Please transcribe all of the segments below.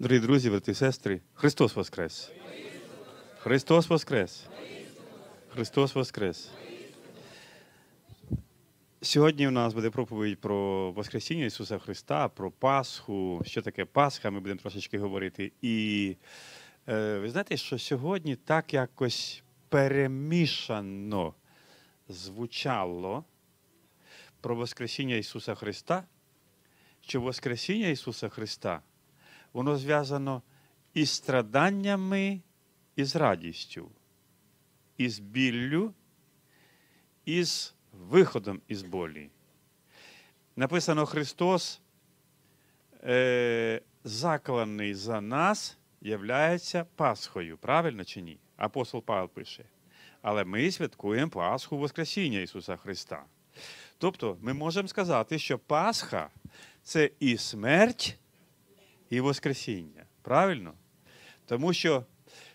Дорогі друзі, брати і сестри, Христос Воскрес! Христос Воскрес! Христос Воскрес! Сьогодні у нас буде проповідь про Воскресіння Ісуса Христа, про Пасху, що таке Пасха, ми будемо трошечки говорити. І е, ви знаєте, що сьогодні так якось перемішано звучало про Воскресіння Ісуса Христа, що Воскресіння Ісуса Христа воно зв'язано і страданнями, і з радістю, і з біллю, і з виходом із болі. Написано Христос, е, закланий за нас, являється Пасхою. Правильно чи ні? Апостол Павел пише. Але ми святкуємо Пасху Воскресіння Ісуса Христа. Тобто ми можемо сказати, що Пасха це і смерть, і Воскресіння. Правильно? Тому що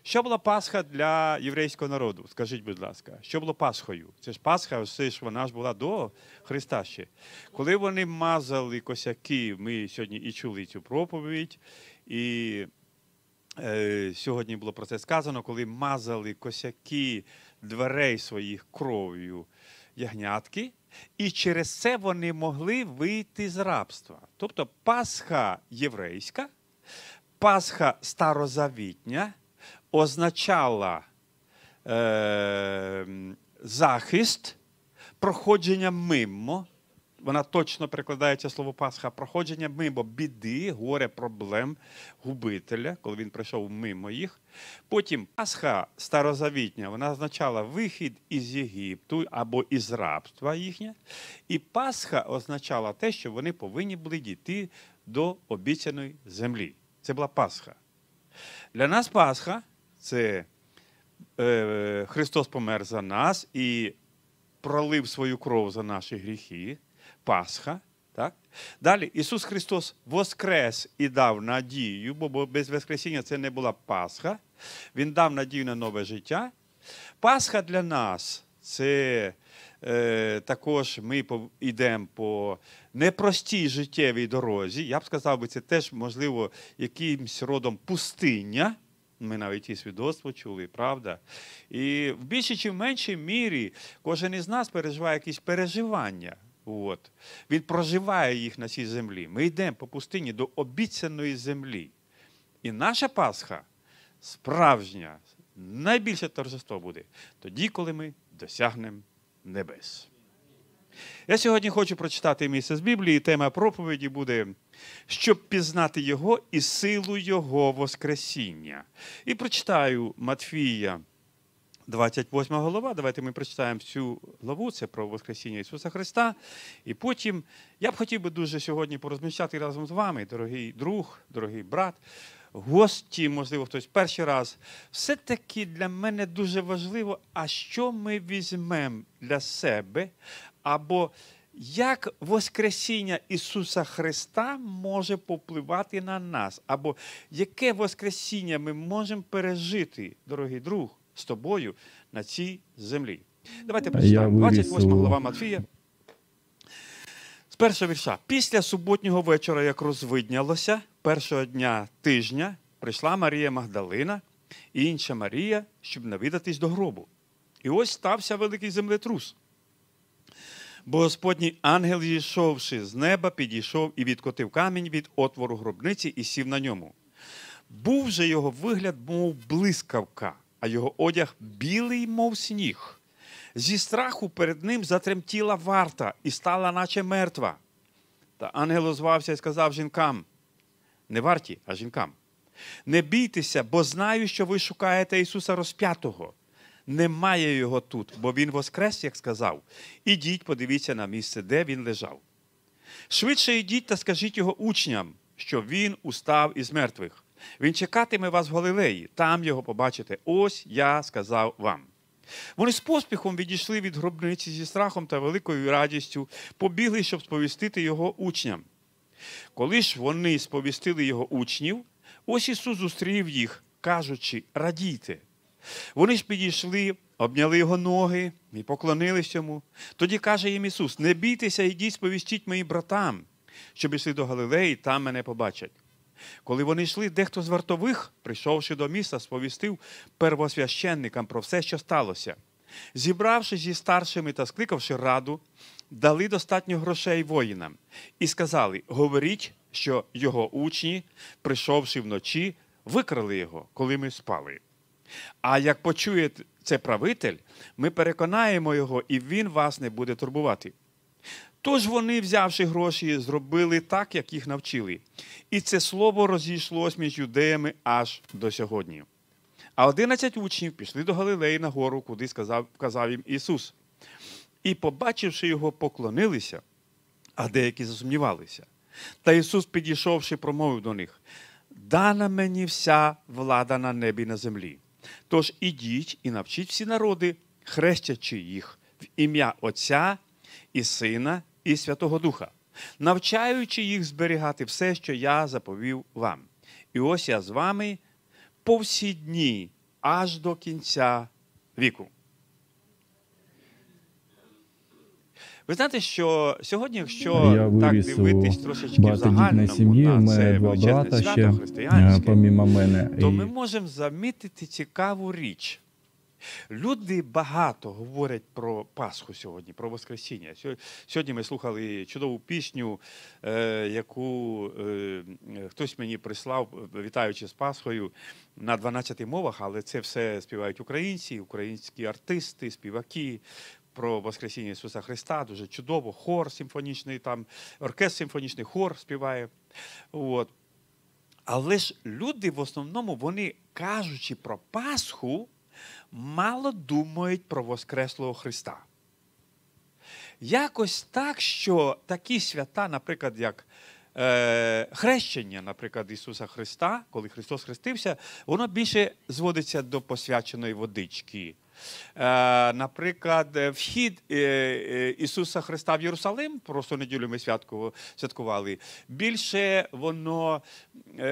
що була Пасха для єврейського народу? Скажіть, будь ласка, що було Пасхою? Це ж Пасха, все ж вона ж була до Христа ще. Коли вони мазали косяки, ми сьогодні і чули цю проповідь, і е, сьогодні було про це сказано, коли мазали косяки дверей своїх кров'ю ягнятки, і через це вони могли вийти з рабства. Тобто Пасха єврейська, Пасха старозавітня означала е, захист, проходження мимо, вона точно перекладається слово Пасха проходження мимо біди, горе, проблем губителя, коли він пройшов мимо їх. Потім Пасха старозавітня вона означала вихід із Єгипту або із рабства їхнє. І Пасха означала те, що вони повинні були дійти до обіцяної землі. Це була Пасха. Для нас Пасха це е, Христос помер за нас і пролив свою кров за наші гріхи. Пасха. Так? Далі Ісус Христос воскрес і дав надію, бо без Воскресіння це не була Пасха. Він дав надію на нове життя. Пасха для нас це е, також ми йдемо по непростій життєвій дорозі. Я б сказав, це теж, можливо, якимсь родом пустиння. Ми навіть і свідоцтво чули, правда? І в більшій чи в меншій мірі кожен із нас переживає якісь переживання. От. Він проживає їх на цій землі. Ми йдемо по пустині до обіцяної землі. І наша Пасха справжня, найбільше торжество буде тоді, коли ми досягнемо небес. Я сьогодні хочу прочитати місце з Біблії, тема проповіді буде, щоб пізнати Його і силу Його Воскресіння. І прочитаю Матфія. 28 глава. Давайте ми прочитаємо цю главу, це про Воскресіння Ісуса Христа. І потім я б хотів би дуже сьогодні порозміщати разом з вами, дорогий друг, дорогий брат, гості, можливо, хтось перший раз. Все-таки для мене дуже важливо, а що ми візьмемо для себе, або як Воскресіння Ісуса Христа може попливати на нас, або яке Воскресіння ми можемо пережити, дорогий друг з тобою на цій землі. Давайте прочитаємо. 28 глава Матфія. З першого вірша. Після суботнього вечора, як розвиднялося, першого дня тижня прийшла Марія Магдалина і інша Марія, щоб навідатись до гробу. І ось стався великий землетрус. Бо Господній ангел, зійшовши з неба, підійшов і відкотив камінь від отвору гробниці і сів на ньому. Був же його вигляд, мов блискавка, а його одяг білий, мов сніг. Зі страху перед ним затремтіла варта і стала, наче мертва. Та ангел озвався і сказав жінкам: не варті, а жінкам. Не бійтеся, бо знаю, що ви шукаєте Ісуса розп'ятого. Немає його тут, бо Він воскрес, як сказав. Ідіть, подивіться на місце, де він лежав. Швидше йдіть та скажіть його учням, що він устав із мертвих. Він чекатиме вас в Галилеї, там його побачите. Ось я сказав вам. Вони з поспіхом відійшли від гробниці зі страхом та великою радістю, побігли, щоб сповістити його учням. Коли ж вони сповістили його учнів, ось Ісус зустрів їх, кажучи, радійте. Вони ж підійшли, обняли його ноги і поклонились йому. Тоді каже їм Ісус: Не бійтеся, йдіть, сповістіть моїм братам, щоб йшли до Галилеї, там мене побачать. Коли вони йшли, дехто з вартових, прийшовши до міста, сповістив первосвященникам про все, що сталося. Зібравши зі старшими та скликавши раду, дали достатньо грошей воїнам і сказали: говоріть, що його учні, прийшовши вночі, викрали його, коли ми спали. А як почує це правитель, ми переконаємо його, і він вас не буде турбувати. Тож вони, взявши гроші, зробили так, як їх навчили. І це слово розійшлось між юдеями аж до сьогодні. А одинадцять учнів пішли до Галилеї на гору, куди сказав, казав їм Ісус. І, побачивши його, поклонилися, а деякі засумнівалися. Та Ісус, підійшовши, промовив до них: Дана мені вся влада на небі і на землі. Тож ідіть і навчіть всі народи, хрестячи їх в ім'я Отця і Сина і Святого Духа, навчаючи їх зберігати все, що я заповів вам. І ось я з вами по всі дні аж до кінця віку. Ви знаєте, що сьогодні, якщо я так дивитись трошечки в загальному сім'ї, у мене два брата ще е, помімо мене, то ми можемо замітити цікаву річ. Люди багато говорять про Пасху сьогодні, про Воскресіння. Сьогодні ми слухали чудову пісню, е, яку е, хтось мені прислав, вітаючи з Пасхою на 12 мовах, але це все співають українці, українські артисти, співаки. Про Воскресіння Ісуса Христа дуже чудово, хор симфонічний, там оркестр симфонічний хор співає. От. Але ж люди в основному, вони кажучи про Пасху, мало думають про Воскреслого Христа. Якось так, що такі свята, наприклад, як е, хрещення, наприклад, Ісуса Христа, коли Христос хрестився, воно більше зводиться до посвяченої водички. Е, наприклад, вхід е, е, Ісуса Христа в Єрусалим, просто неділю ми святку, святкували, більше воно е,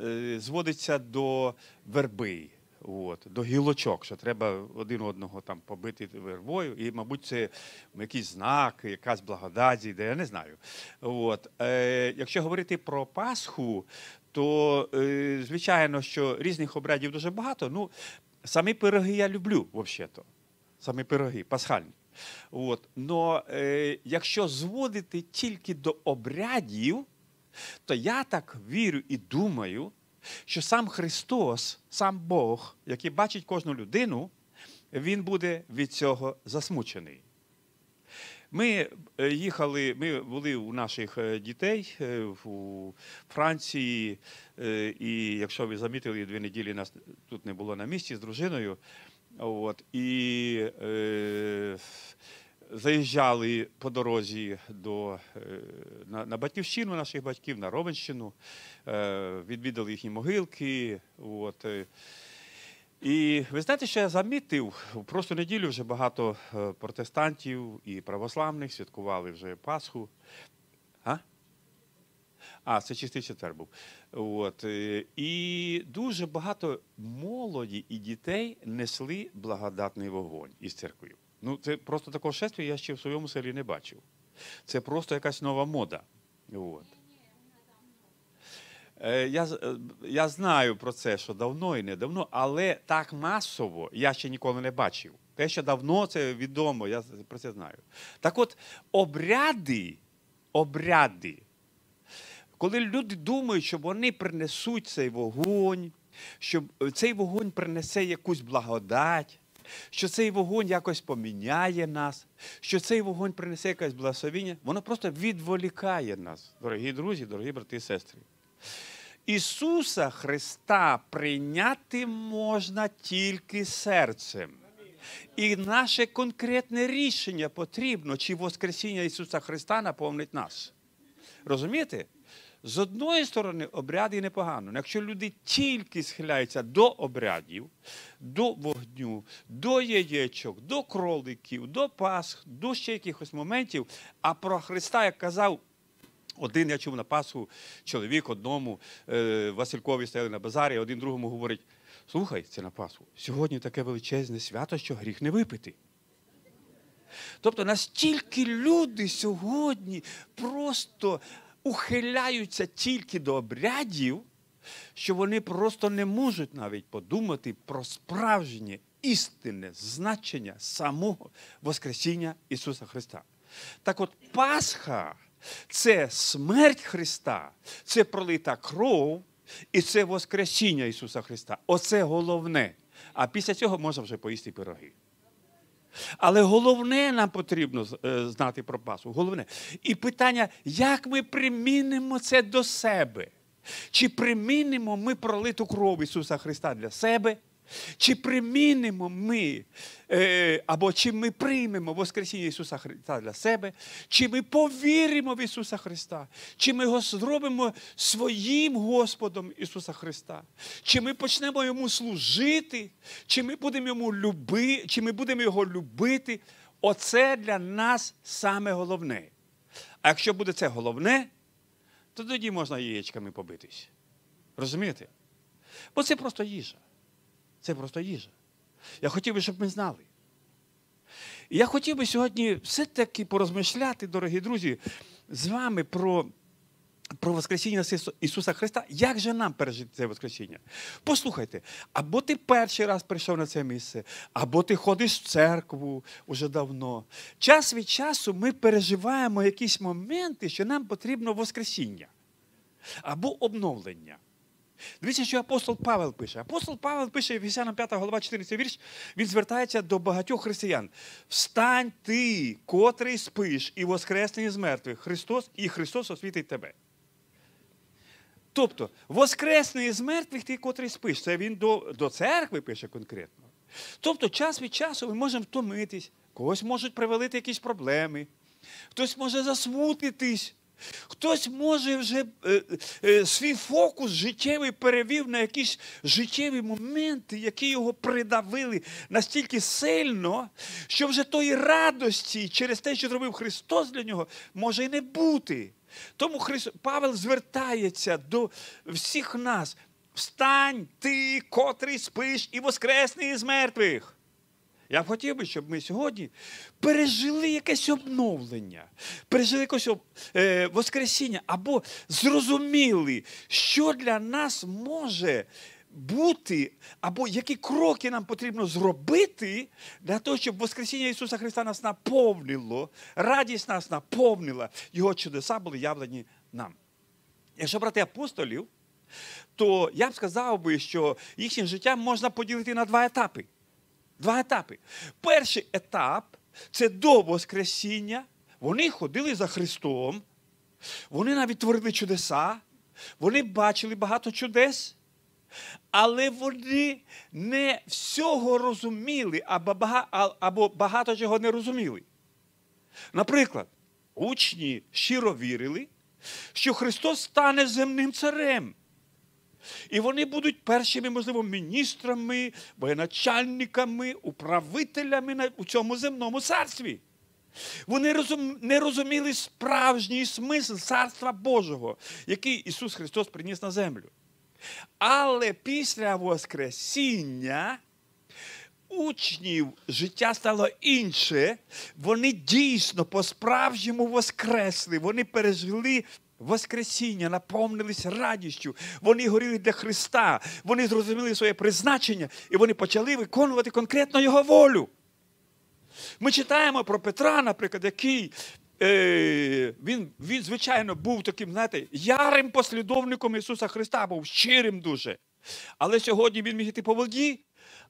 е, зводиться до верби. От, до гілочок, що треба один одного там побити вервою, і, мабуть, це якийсь знак, якась благодать зійде, я не знаю. От. Е, Якщо говорити про Пасху, то е, звичайно, що різних обрядів дуже багато. Ну, самі пироги я люблю, взагалі-то. Самі пироги, пасхальні. От. Но е, якщо зводити тільки до обрядів, то я так вірю і думаю що сам Христос, сам Бог, який бачить кожну людину, Він буде від цього засмучений. Ми е, їхали, ми були у наших е, дітей е, у Франції, і якщо ви замітили, дві неділі нас тут не було на місці з дружиною. От, І е, заїжджали по дорозі до, е, на, на батьківщину наших батьків, на Ровенщину, е, відвідали їхні могилки. От. Е. І ви знаєте, що я замітив, Просту неділю вже багато протестантів і православних святкували вже Пасху. А? А, це чистий четвер був. От. І дуже багато молоді і дітей несли благодатний вогонь із церкви. Ну, це просто такого шестя я ще в своєму селі не бачив. Це просто якась нова мода. От. Е, я е, я знаю про це, що давно і не давно, але так масово я ще ніколи не бачив. Те, що давно це відомо, я про це знаю. Так от обряди, обряди, коли люди думають, що вони принесуть цей вогонь, що е, цей вогонь принесе якусь благодать що цей вогонь якось поміняє нас, що цей вогонь принесе якесь благословіння, воно просто відволікає нас, дорогі друзі, дорогі брати і сестри. Ісуса Христа прийняти можна тільки серцем. І наше конкретне рішення потрібно, чи Воскресіння Ісуса Христа наповнить нас. Розумієте? З одної сторони, обряд обряди непогано. Якщо люди тільки схиляються до обрядів, до вогню, до яєчок, до кроликів, до Пасх, до ще якихось моментів, а про Христа, як казав, один я чув на Пасху чоловік одному е, Василькові стояли на базарі, один другому говорить: слухай, це на Пасху, сьогодні таке величезне свято, що гріх не випити. Тобто настільки люди сьогодні просто ухиляються тільки до обрядів, що вони просто не можуть навіть подумати про справжнє істинне значення самого Воскресіння Ісуса Христа. Так от Пасха це смерть Христа, це пролита кров і це Воскресіння Ісуса Христа. Оце головне. А після цього можна вже поїсти пироги. Але головне нам потрібно е, знати про Пасу. Головне. І питання, як ми примінимо це до себе? Чи примінимо ми пролиту кров Ісуса Христа для себе? Чи примінимо ми, е, або чи ми приймемо Воскресіння Ісуса Христа для себе, чи ми повіримо в Ісуса Христа, чи ми його зробимо своїм Господом Ісуса Христа, чи ми почнемо Йому служити, чи ми будемо йому люби, чи ми будемо Його любити, оце для нас саме головне. А якщо буде це головне, то тоді можна яєчками побитись. Розумієте? Бо це просто їжа. Це просто їжа. Я хотів би, щоб ми знали. І я хотів би сьогодні все-таки порозмишляти, дорогі друзі, з вами про про Воскресіння Ісуса Христа. Як же нам пережити це Воскресіння? Послухайте, або ти перший раз прийшов на це місце, або ти ходиш в церкву уже давно. Час від часу ми переживаємо якісь моменти, що нам потрібно Воскресіння або обновлення. Дивіться, що апостол Павел пише. Апостол Павел пише, Ефесянам 5 голова, 14 вірш, він звертається до багатьох християн. Встань ти, котрий спиш, і воскресний із мертвих Христос, і Христос освітить тебе. Тобто, воскресний із мертвих ти, котрий спиш. Це він до, до церкви пише конкретно. Тобто, час від часу ми можемо втомитись, когось можуть привалити якісь проблеми, хтось може засмутитись. Хтось може вже е, е, свій фокус життєвий перевів на якісь життєві моменти, які його придавили настільки сильно, що вже тої радості через те, що зробив Христос для нього, може і не бути. Тому Христос, Павел звертається до всіх нас: встань, ти, котрий спиш, і воскресний із мертвих. Я б хотів би, щоб ми сьогодні пережили якесь обновлення, пережили якесь е, воскресіння або зрозуміли, що для нас може бути, або які кроки нам потрібно зробити для того, щоб Воскресіння Ісуса Христа нас наповнило, радість нас наповнила, Його чудеса були явлені нам. Якщо брати апостолів, то я б сказав би, що їхнє життя можна поділити на два етапи. Два етапи. Перший етап це до Воскресіння. Вони ходили за Христом, вони навіть творили чудеса, вони бачили багато чудес, але вони не всього розуміли або багато чого не розуміли. Наприклад, учні щиро вірили, що Христос стане земним царем. І вони будуть першими, можливо, міністрами, воєначальниками, управителями у цьому земному царстві. Вони не розуміли справжній смисл царства Божого, який Ісус Христос приніс на землю. Але після Воскресіння. Учнів життя стало інше, вони дійсно по-справжньому воскресли, вони пережили Воскресіння наповнились радістю. Вони горіли для Христа, вони зрозуміли своє призначення і вони почали виконувати конкретно Його волю. Ми читаємо про Петра, наприклад, який е, він, він, звичайно, був таким, знаєте, ярим послідовником Ісуса Христа, був щирим дуже. Але сьогодні він міг йти по воді,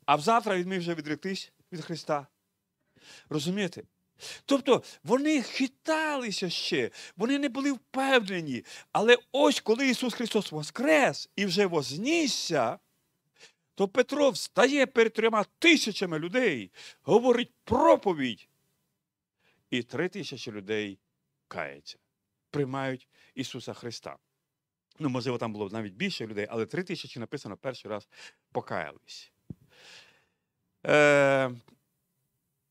а завтра він міг вже відректись від Христа. Розумієте? Тобто вони хиталися ще, вони не були впевнені. Але ось коли Ісус Христос воскрес і вже вознісся, то Петро встає перед трьома тисячами людей, говорить проповідь. І три тисячі людей каються, приймають Ісуса Христа. Ну, можливо, там було навіть більше людей, але три тисячі написано перший раз покаялись. Е,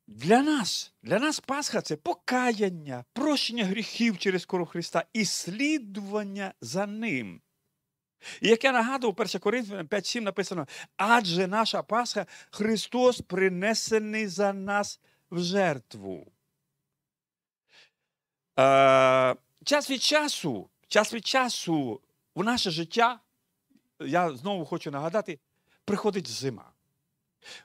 для нас, для нас Пасха це покаяння, прощення гріхів через кору Христа і слідування за Ним. І як я нагадував, 1 Коринфянам 5,7 написано, адже наша Пасха Христос принесений за нас в жертву. Е, Час від часу, час від часу в наше життя, я знову хочу нагадати, приходить зима.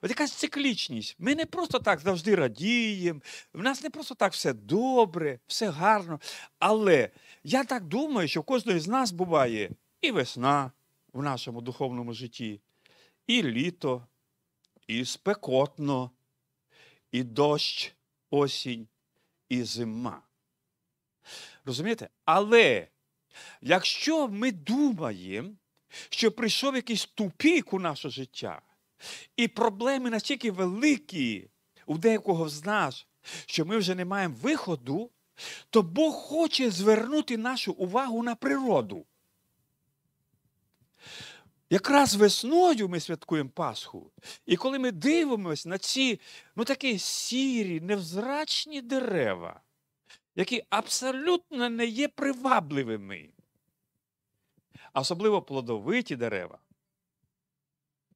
От якась циклічність. Ми не просто так завжди радіємо, в нас не просто так все добре, все гарно. Але я так думаю, що в кожної з нас буває і весна в нашому духовному житті, і літо, і спекотно, і дощ, осінь, і зима. Розумієте? Але якщо ми думаємо, що прийшов якийсь тупік у наше життя, і проблеми настільки великі у деякого з нас, що ми вже не маємо виходу, то Бог хоче звернути нашу увагу на природу. Якраз весною ми святкуємо Пасху. І коли ми дивимося на ці ну, такі сірі, невзрачні дерева, які абсолютно не є привабливими, особливо плодовиті дерева,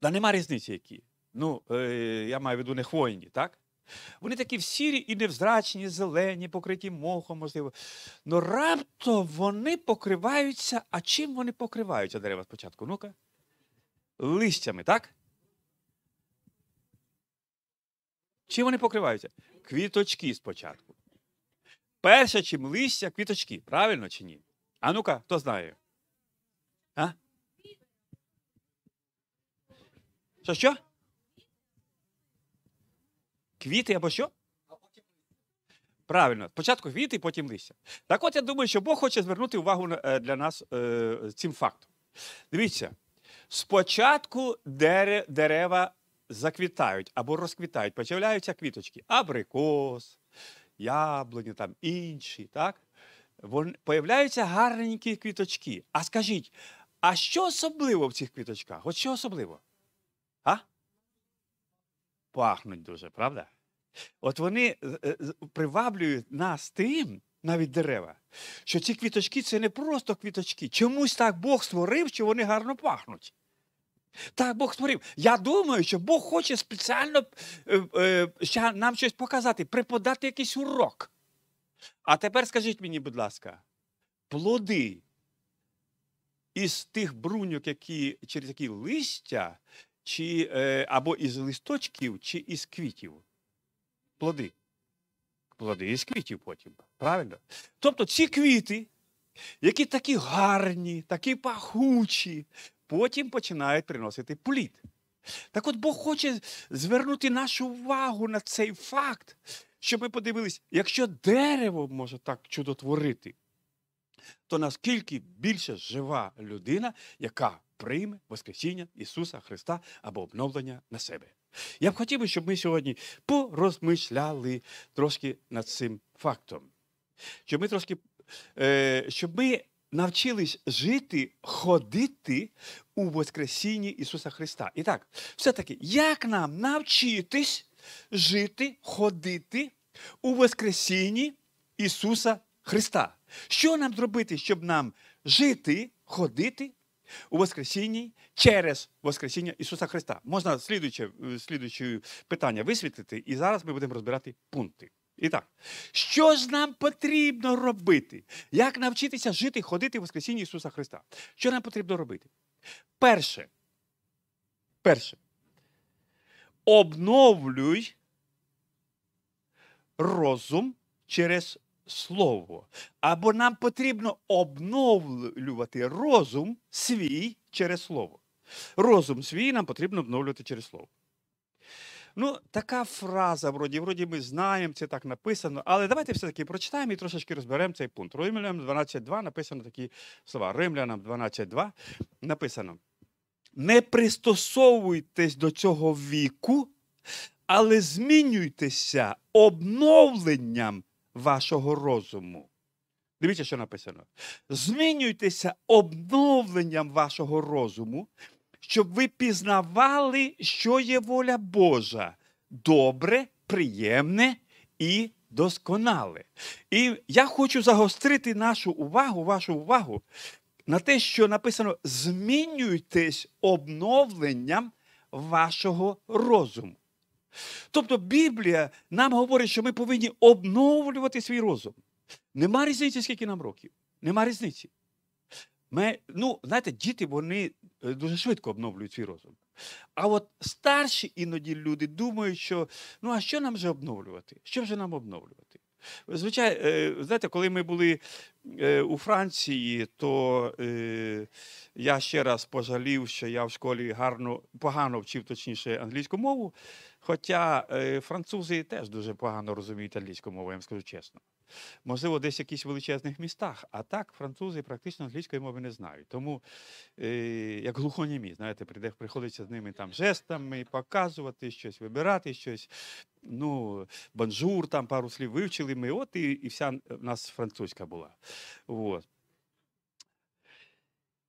та нема різниці які. Ну, е, я маю в виду не хвойні, так? Вони такі всірі і невзрачні, зелені, покриті мохом, можливо. Ну раптом вони покриваються. А чим вони покриваються дерева спочатку? Ну-ка? Листями, так? Чим вони покриваються? Квіточки спочатку. Перше, чим листя, квіточки. Правильно чи ні? А ну-ка, хто знає? Що що? Квіти або що? Правильно, спочатку квіти, потім листя. Так от я думаю, що Бог хоче звернути увагу е, для нас е, цим фактом. Дивіться, спочатку дерева заквітають або розквітають, почавляються квіточки, абрикос, яблуні, там інші. так? Вон, появляються гарненькі квіточки. А скажіть, а що особливо в цих квіточках? От що особливо? А? Пахнуть дуже, правда? От вони е, е, приваблюють нас тим, навіть дерева, що ці квіточки це не просто квіточки. Чомусь так Бог створив, що вони гарно пахнуть. Так Бог створив. Я думаю, що Бог хоче спеціально е, нам щось показати, преподати якийсь урок. А тепер скажіть мені, будь ласка, плоди із тих бруньок, які через які листя, чи, е, або із листочків, чи із квітів. Плоди. Плоди із квітів потім. Правильно? Тобто ці квіти, які такі гарні, такі пахучі, потім починають приносити плід. Так от Бог хоче звернути нашу увагу на цей факт, щоб ми подивилися, якщо дерево може так чудотворити, то наскільки більше жива людина, яка прийме Воскресіння Ісуса Христа або обновлення на себе. Я б хотів, щоб ми сьогодні порозмишляли трошки над цим фактом, щоб ми трошки, е, щоб ми навчились жити, ходити у Воскресінні Ісуса Христа. І так, все-таки, як нам навчитись жити, ходити у Воскресінні Ісуса Христа? Що нам зробити, щоб нам жити, ходити у Воскресінні через Воскресіння Ісуса Христа. Можна слідуюче, е, слідуюче питання висвітлити, і зараз ми будемо розбирати пункти. І так, що ж нам потрібно робити? Як навчитися жити, ходити в Воскресінні Ісуса Христа? Що нам потрібно робити? Перше. Перше. Обновлюй розум через слово. Або нам потрібно обновлювати розум свій через слово. Розум свій нам потрібно обновлювати через слово. Ну, така фраза, вроді, вроді ми знаємо, це так написано, але давайте все-таки прочитаємо і трошечки розберемо цей пункт. Римлянам 12.2 написано такі слова. Римлянам 12.2 написано. Не пристосовуйтесь до цього віку, але змінюйтеся обновленням вашого розуму. Дивіться, що написано. Змінюйтеся обновленням вашого розуму, щоб ви пізнавали, що є воля Божа добре, приємне і досконале. І я хочу загострити нашу увагу, вашу увагу на те, що написано: змінюйтесь обновленням вашого розуму. Тобто Біблія нам говорить, що ми повинні обновлювати свій розум. Нема різниці, скільки нам років. Нема різниці. Ми, ну, знаєте, діти вони е, дуже швидко обновлюють свій розум. А от старші іноді люди думають, що ну а що нам вже обновлювати? Що вже нам обновлювати? Звичайно, е, знаєте, коли ми були е, у Франції, то е, я ще раз пожалів, що я в школі гарно погано вчив точніше англійську мову. Хоча французи теж дуже погано розуміють англійську мову, я вам скажу чесно. Можливо, десь в якісь величезних містах, а так французи практично англійської мови не знають. Тому, е, як глухонімі, знаєте, приходиться з ними там жестами показувати, щось вибирати, щось. Ну, Бонжур, там пару слів вивчили ми, от і і вся в нас французька була. От.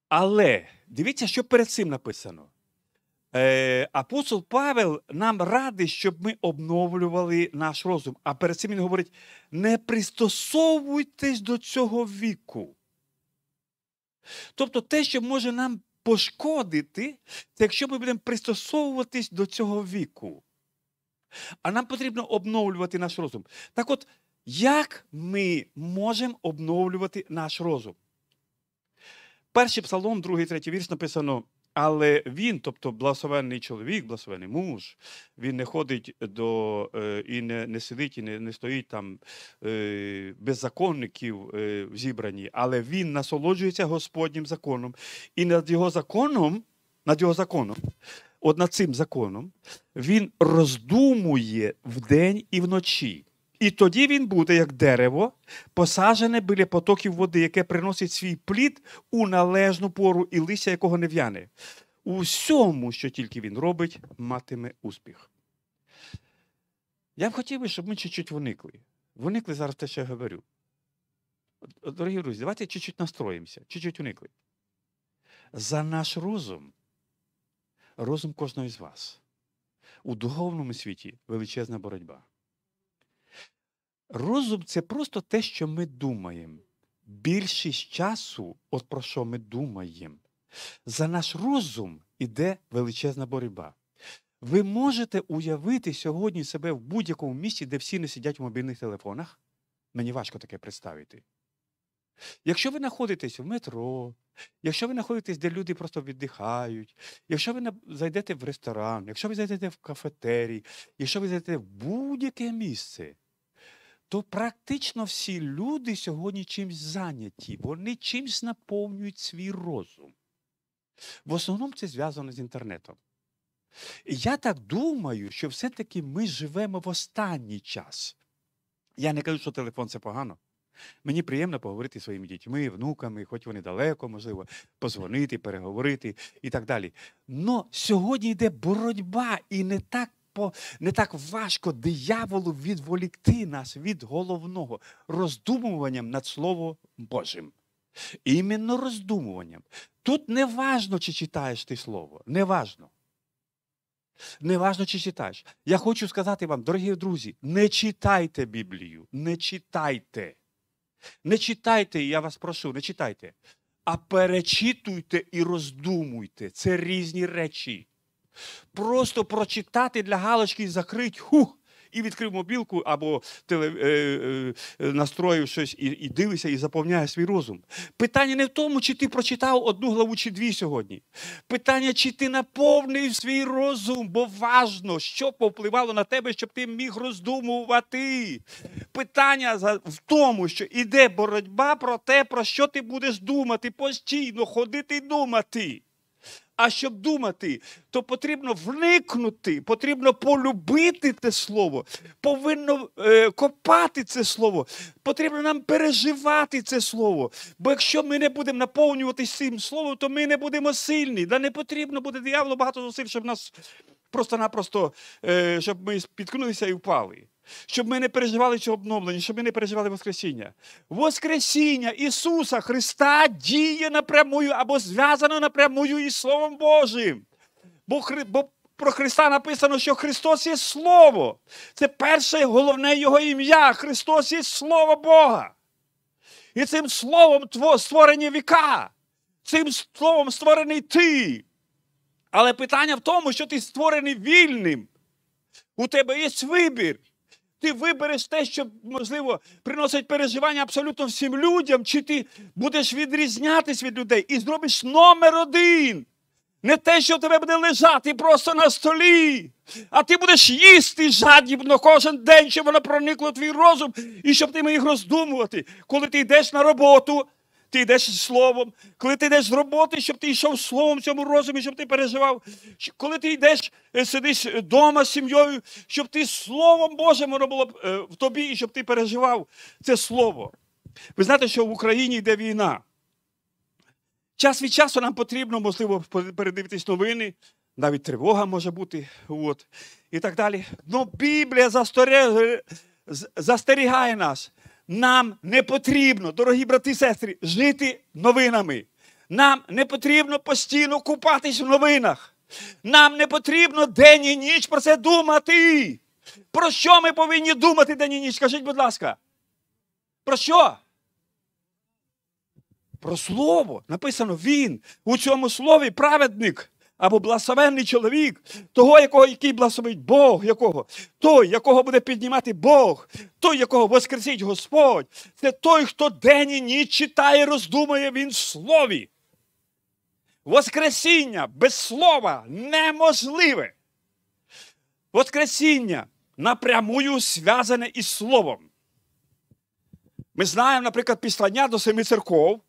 Але дивіться, що перед цим написано. Е, апостол Павел нам радить, щоб ми обновлювали наш розум. А перед цим він говорить: не пристосовуйтесь до цього віку. Тобто те, що може нам пошкодити, це якщо ми будемо пристосовуватись до цього віку. А нам потрібно обновлювати наш розум. Так от, як ми можемо обновлювати наш розум? Перший псалом, другий, третій вірш написано: але він, тобто благословенний чоловік, благословений муж, він не ходить до е, і не не сидить, і не не стоїть там е, беззаконників е, зібранні, але він насолоджується Господнім законом. І над його законом, над його законом, от над цим законом, він роздумує вдень і вночі. І тоді він буде як дерево, посаджене біля потоків води, яке приносить свій плід у належну пору і листя, якого не в'яне. У всьому, що тільки він робить, матиме успіх. Я б хотів би, щоб ми чуть-чуть виникли. Виникли зараз те, що я говорю. Дорогі друзі, давайте чуть-чуть настроїмося, чуть-чуть уникли. За наш розум, розум кожного з вас. У духовному світі величезна боротьба. Розум це просто те, що ми думаємо. Більшість часу, от про що ми думаємо, за наш розум іде величезна боротьба. Ви можете уявити сьогодні себе в будь-якому місці, де всі не сидять в мобільних телефонах. Мені важко таке представити. Якщо ви знаходитесь в метро, якщо ви знаходитесь, де люди просто віддихають, якщо ви зайдете в ресторан, якщо ви зайдете в кафетерій, якщо ви зайдете в будь-яке місце, то практично всі люди сьогодні чимсь зайняті, вони чимсь наповнюють свій розум. В основному це зв'язано з інтернетом. І я так думаю, що все-таки ми живемо в останній час. Я не кажу, що телефон це погано. Мені приємно поговорити зі своїми дітьми, внуками, хоч вони далеко, можливо, позвонити, переговорити і так далі. Но сьогодні йде боротьба, і не так не так важко дияволу відволікти нас від головного роздумуванням над Словом Божим. Іменно роздумуванням. Тут не важно, чи читаєш ти слово. Не важно. Не важно, чи читаєш. Я хочу сказати вам, дорогі друзі, не читайте Біблію, не читайте. Не читайте, я вас прошу, не читайте. А перечитуйте і роздумуйте. Це різні речі. Просто прочитати для галочки, закрить хух, і відкрив мобілку або теле, е, е, настроїв щось і і дивишся, і заповняє свій розум. Питання не в тому, чи ти прочитав одну главу чи дві сьогодні. Питання, чи ти наповнив свій розум, бо важно, що повпливало на тебе, щоб ти міг роздумувати. Питання в тому, що іде боротьба про те, про що ти будеш думати, постійно ходити і думати. А щоб думати, то потрібно вникнути, потрібно полюбити те слово, повинно е, копати це слово, потрібно нам переживати це слово. Бо якщо ми не будемо наповнюватися цим словом, то ми не будемо сильні. Да не потрібно буде дияволу багато зусиль, щоб нас просто-напросто е, щоб ми спіткнулися і впали щоб ми не переживали цього обновлення, щоб ми не переживали Воскресіння. Воскресіння Ісуса Христа діє напрямую або зв'язано напрямую із Словом Божим. Бо, Хри... Бо про Христа написано, що Христос є Слово. Це перше головне Його ім'я. Христос є Слово Бога. І цим Словом створені віка. Цим словом створений ти. Але питання в тому, що ти створений вільним. У тебе є вибір. Ти вибереш те, що, можливо, приносить переживання абсолютно всім людям, чи ти будеш відрізнятись від людей і зробиш номер один. Не те, що тебе буде лежати просто на столі, а ти будеш їсти жадібно кожен день, щоб воно проникло в твій розум, і щоб ти міг роздумувати, коли ти йдеш на роботу ти йдеш з словом, коли ти йдеш з роботи, щоб ти йшов словом в цьому розумі, щоб ти переживав. Коли ти йдеш, е, сидиш вдома е, з сім'єю, щоб ти словом Божим воно було е, в тобі і щоб ти переживав це слово. Ви знаєте, що в Україні йде війна. Час від часу нам потрібно, можливо, передивитись новини, навіть тривога може бути, от, і так далі. Ну Біблія застерігає нас. Нам не потрібно, дорогі брати і сестри, жити новинами. Нам не потрібно постійно купатись в новинах. Нам не потрібно день і ніч про це думати. Про що ми повинні думати день і ніч? Скажіть, будь ласка. Про що? Про слово. Написано він. У цьому слові праведник або благословенний чоловік, того, якого, який благословить Бог, якого, той, якого буде піднімати Бог, той, якого воскресить Господь, це той, хто день і ніч читає, роздумує він в слові. Воскресіння без слова неможливе. Воскресіння напрямую зв'язане із Словом. Ми знаємо, наприклад, післання до семи церков,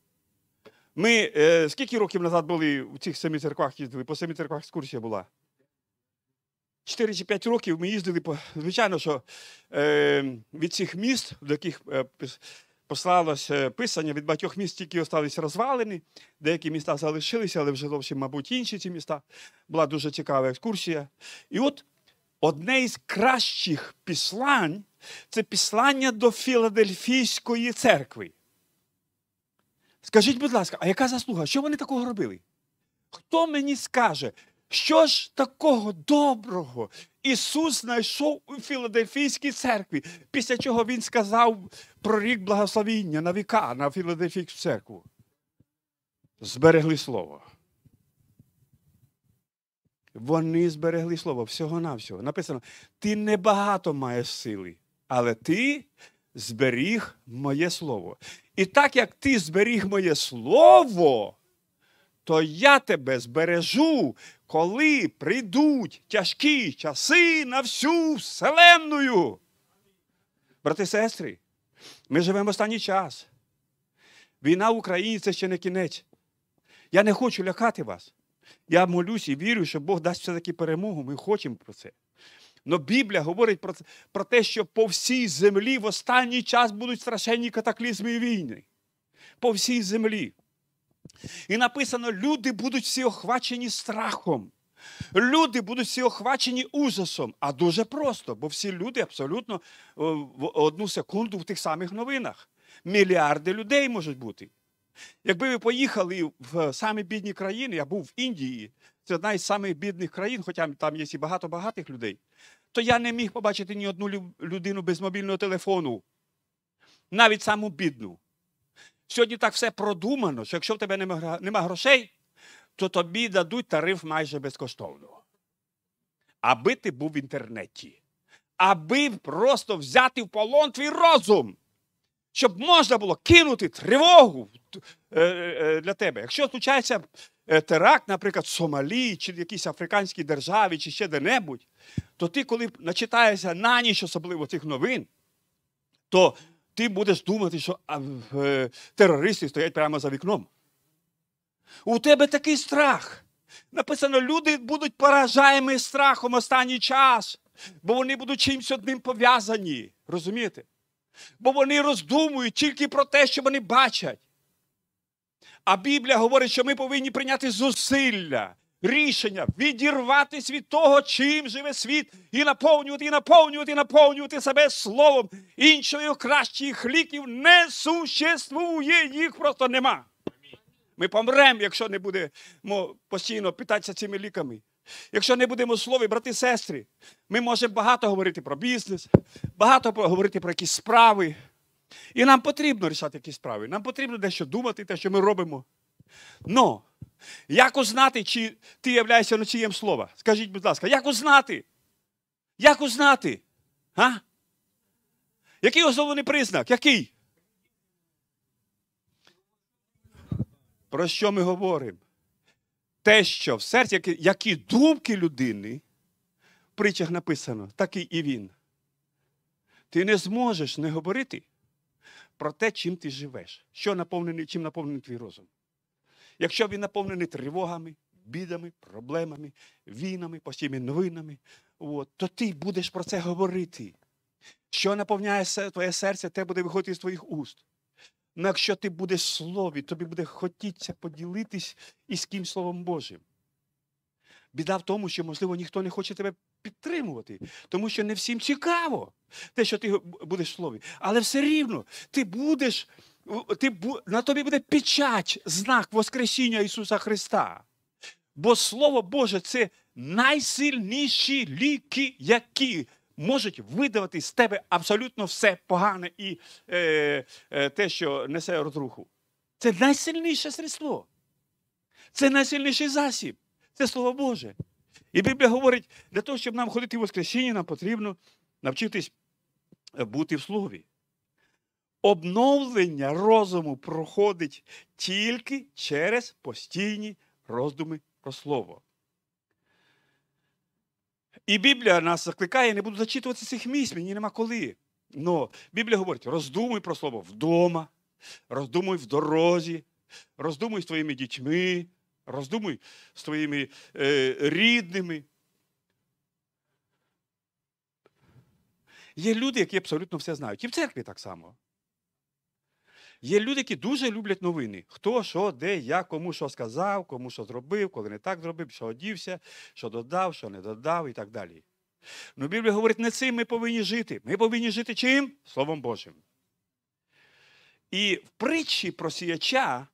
ми е, скільки років назад були в цих самих церквах їздили? По самих церквах екскурсія була. Чотири чи п'ять років ми їздили, по, звичайно, що е, від цих міст, до яких е, послалось е, писання, від багатьох міст тільки остались розвалені, деякі міста залишилися, але вже зовсім, мабуть, інші ці міста. Була дуже цікава екскурсія. І от одне із кращих післань це післання до Філадельфійської церкви. Скажіть, будь ласка, а яка заслуга? Що вони такого робили? Хто мені скаже, що ж такого доброго Ісус знайшов у Філадельфійській церкві, після чого Він сказав про рік благословіння на віка на Філадельфійську церкву? Зберегли слово. Вони зберегли слово всього-навсього. Написано: ти небагато маєш сили, але ти зберіг моє слово. І так як ти зберіг моє слово, то я тебе збережу, коли прийдуть тяжкі часи на всю вселенную. Брати і сестри, ми живемо останній час. Війна в Україні це ще не кінець. Я не хочу лякати вас. Я молюсь і вірю, що Бог дасть все-таки перемогу. Ми хочемо про це. Но Біблія говорить про, про те, що по всій землі в останній час будуть страшенні катаклізми і війни. По всій землі. І написано: люди будуть всі охвачені страхом. Люди будуть всі охвачені ужасом, а дуже просто, бо всі люди абсолютно е, в одну секунду в тих самих новинах. Мільярди людей можуть бути. Якби ви поїхали в самі бідні країни, я був в Індії, це одна із самих бідних країн, хоча там є і багато багатих людей то тобто я не міг побачити ні одну людину без мобільного телефону, навіть саму бідну. Сьогодні так все продумано, що якщо в тебе нема грошей, то тобі дадуть тариф майже безкоштовно. Аби ти був в інтернеті, аби просто взяти в полон твій розум, щоб можна було кинути тривогу е, е, для тебе. Якщо случається е, теракт, наприклад, в Сомалі, чи в якійсь африканській державі, чи ще де-небудь, то ти, коли начитаєшся на ніч, особливо цих новин, то ти будеш думати, що е, терористи стоять прямо за вікном. У тебе такий страх. Написано, люди будуть поражаємі страхом останній час, бо вони будуть чимось одним пов'язані. Розумієте? Бо вони роздумують тільки про те, що вони бачать. А Біблія говорить, що ми повинні прийняти зусилля рішення відірватися від того, чим живе світ, і наповнювати, і наповнювати, і наповнювати себе словом. Іншої кращих ліків не существує, їх просто нема. Ми помремо, якщо не будемо постійно питатися цими ліками. Якщо не будемо слові, брати і сестри, ми можемо багато говорити про бізнес, багато говорити про якісь справи. І нам потрібно рішати якісь справи. Нам потрібно дещо думати, те, що ми робимо. Но як узнати, чи ти являєшся носієм слова? Скажіть, будь ласка, як узнати? Як узнати? А? Який основний признак? Який? Про що ми говоримо? Те, що в серці, які думки людини в притчах написано, такий і він. Ти не зможеш не говорити про те, чим ти живеш, що наповнений, чим наповнений твій розум. Якщо він наповнений тривогами, бідами, проблемами, війнами, постійними новинами, от, то ти будеш про це говорити. Що наповняє твоє серце, те буде виходити з твоїх уст. Ну, якщо ти будеш в слові, тобі буде хотіться поділитись із ким Словом Божим. Біда в тому, що, можливо, ніхто не хоче тебе підтримувати, тому що не всім цікаво те, що ти будеш в слові. Але все рівно ти будеш ти, на тобі буде печать, знак Воскресіння Ісуса Христа. Бо Слово Боже це найсильніші ліки, які можуть видавати з тебе абсолютно все погане і е, е, те, що несе розруху. Це найсильніше средство. Це найсильніший засіб. Це Слово Боже. І Біблія говорить, для того, щоб нам ходити в Воскресіння, нам потрібно навчитись е, бути в Слові. Обновлення розуму проходить тільки через постійні роздуми про слово. І Біблія нас закликає, я не буду зачитуватися цих місць, мені нема коли. Но Біблія говорить: роздумуй про слово вдома, роздумуй в дорозі, роздумуй з твоїми дітьми, роздумуй з твоїми е, рідними. Є люди, які абсолютно все знають. І в церкві так само. Є люди, які дуже люблять новини. Хто, що, де, я, кому що сказав, кому що зробив, коли не так зробив, що одівся, що додав, що не додав і так далі. Ну, Біблія говорить, не цим ми повинні жити. Ми повинні жити чим? Словом Божим. І в притчі про сіяча,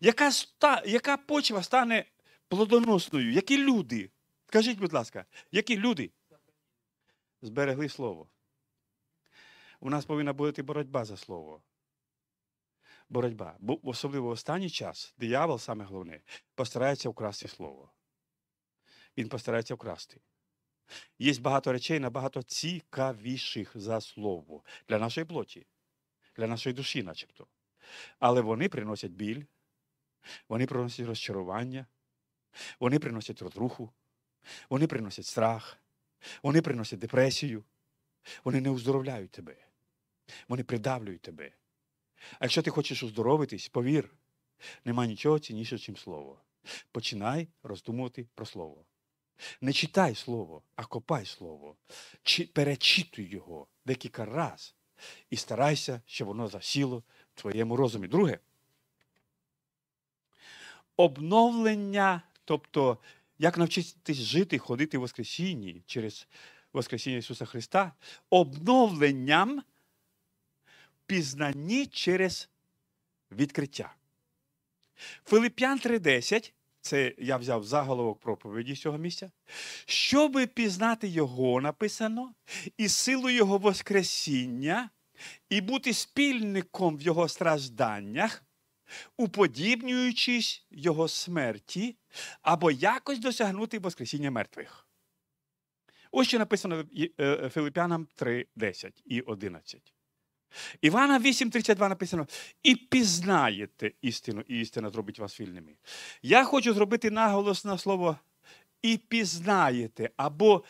яка ста, яка почва стане плодоносною, які люди, скажіть, будь ласка, які люди зберегли слово? У нас повинна бути боротьба за слово боротьба. Бо особливо в останній час диявол, саме головне, постарається вкрасти слово. Він постарається вкрасти. Є багато речей набагато цікавіших за слово для нашої плоті, для нашої душі, начебто. Але вони приносять біль, вони приносять розчарування, вони приносять розруху, вони приносять страх, вони приносять депресію, вони не уздоровляють тебе, вони придавлюють тебе. А якщо ти хочеш оздоровитись, повір, нема нічого цінніше, чим слово. Починай роздумувати про слово. Не читай слово, а копай слово. Чи, Перечитуй його декілька раз і старайся, щоб воно засіло в твоєму розумі. Друге. Обновлення, тобто, як навчитись жити, ходити в Воскресінні через Воскресіння Ісуса Христа, обновленням пізнанні через відкриття. Филип'ян 3:10, це я взяв заголовок проповіді з цього місця. Щоби пізнати його, написано, і силу Його Воскресіння, і бути спільником в Його стражданнях, уподібнюючись Його смерті, або якось досягнути Воскресіння мертвих. Ось що написано е, е, Филип'янам 3:10 і 11. Івана 8,32 написано: і пізнаєте істину, і істина зробить вас вільними. Я хочу зробити наголос на слово і пізнаєте, або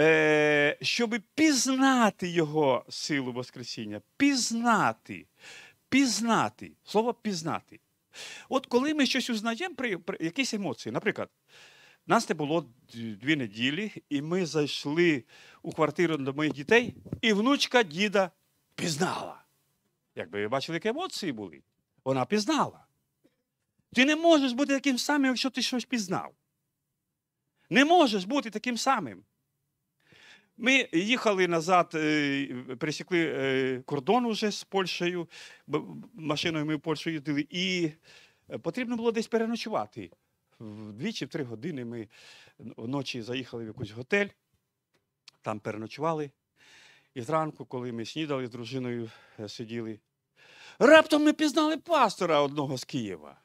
е, щоб пізнати Його силу Воскресіння, пізнати, пізнати, слово пізнати. От коли ми щось узнаємо при, при якісь емоції, наприклад, нас не було дві неділі, і ми зайшли у квартиру до моїх дітей, і внучка діда пізнала. Якби ви бачили, які емоції були, вона пізнала. Ти не можеш бути таким самим, якщо ти щось пізнав. Не можеш бути таким самим. Ми їхали назад, е, пересікли е, кордон уже з Польщею, машиною ми в Польщу їздили, і е, потрібно було десь переночувати. Вдві чи три години ми вночі заїхали в якийсь готель, там переночували. І зранку, коли ми снідали з дружиною, е, сиділи. Раптом ми пізнали пастора одного з Києва.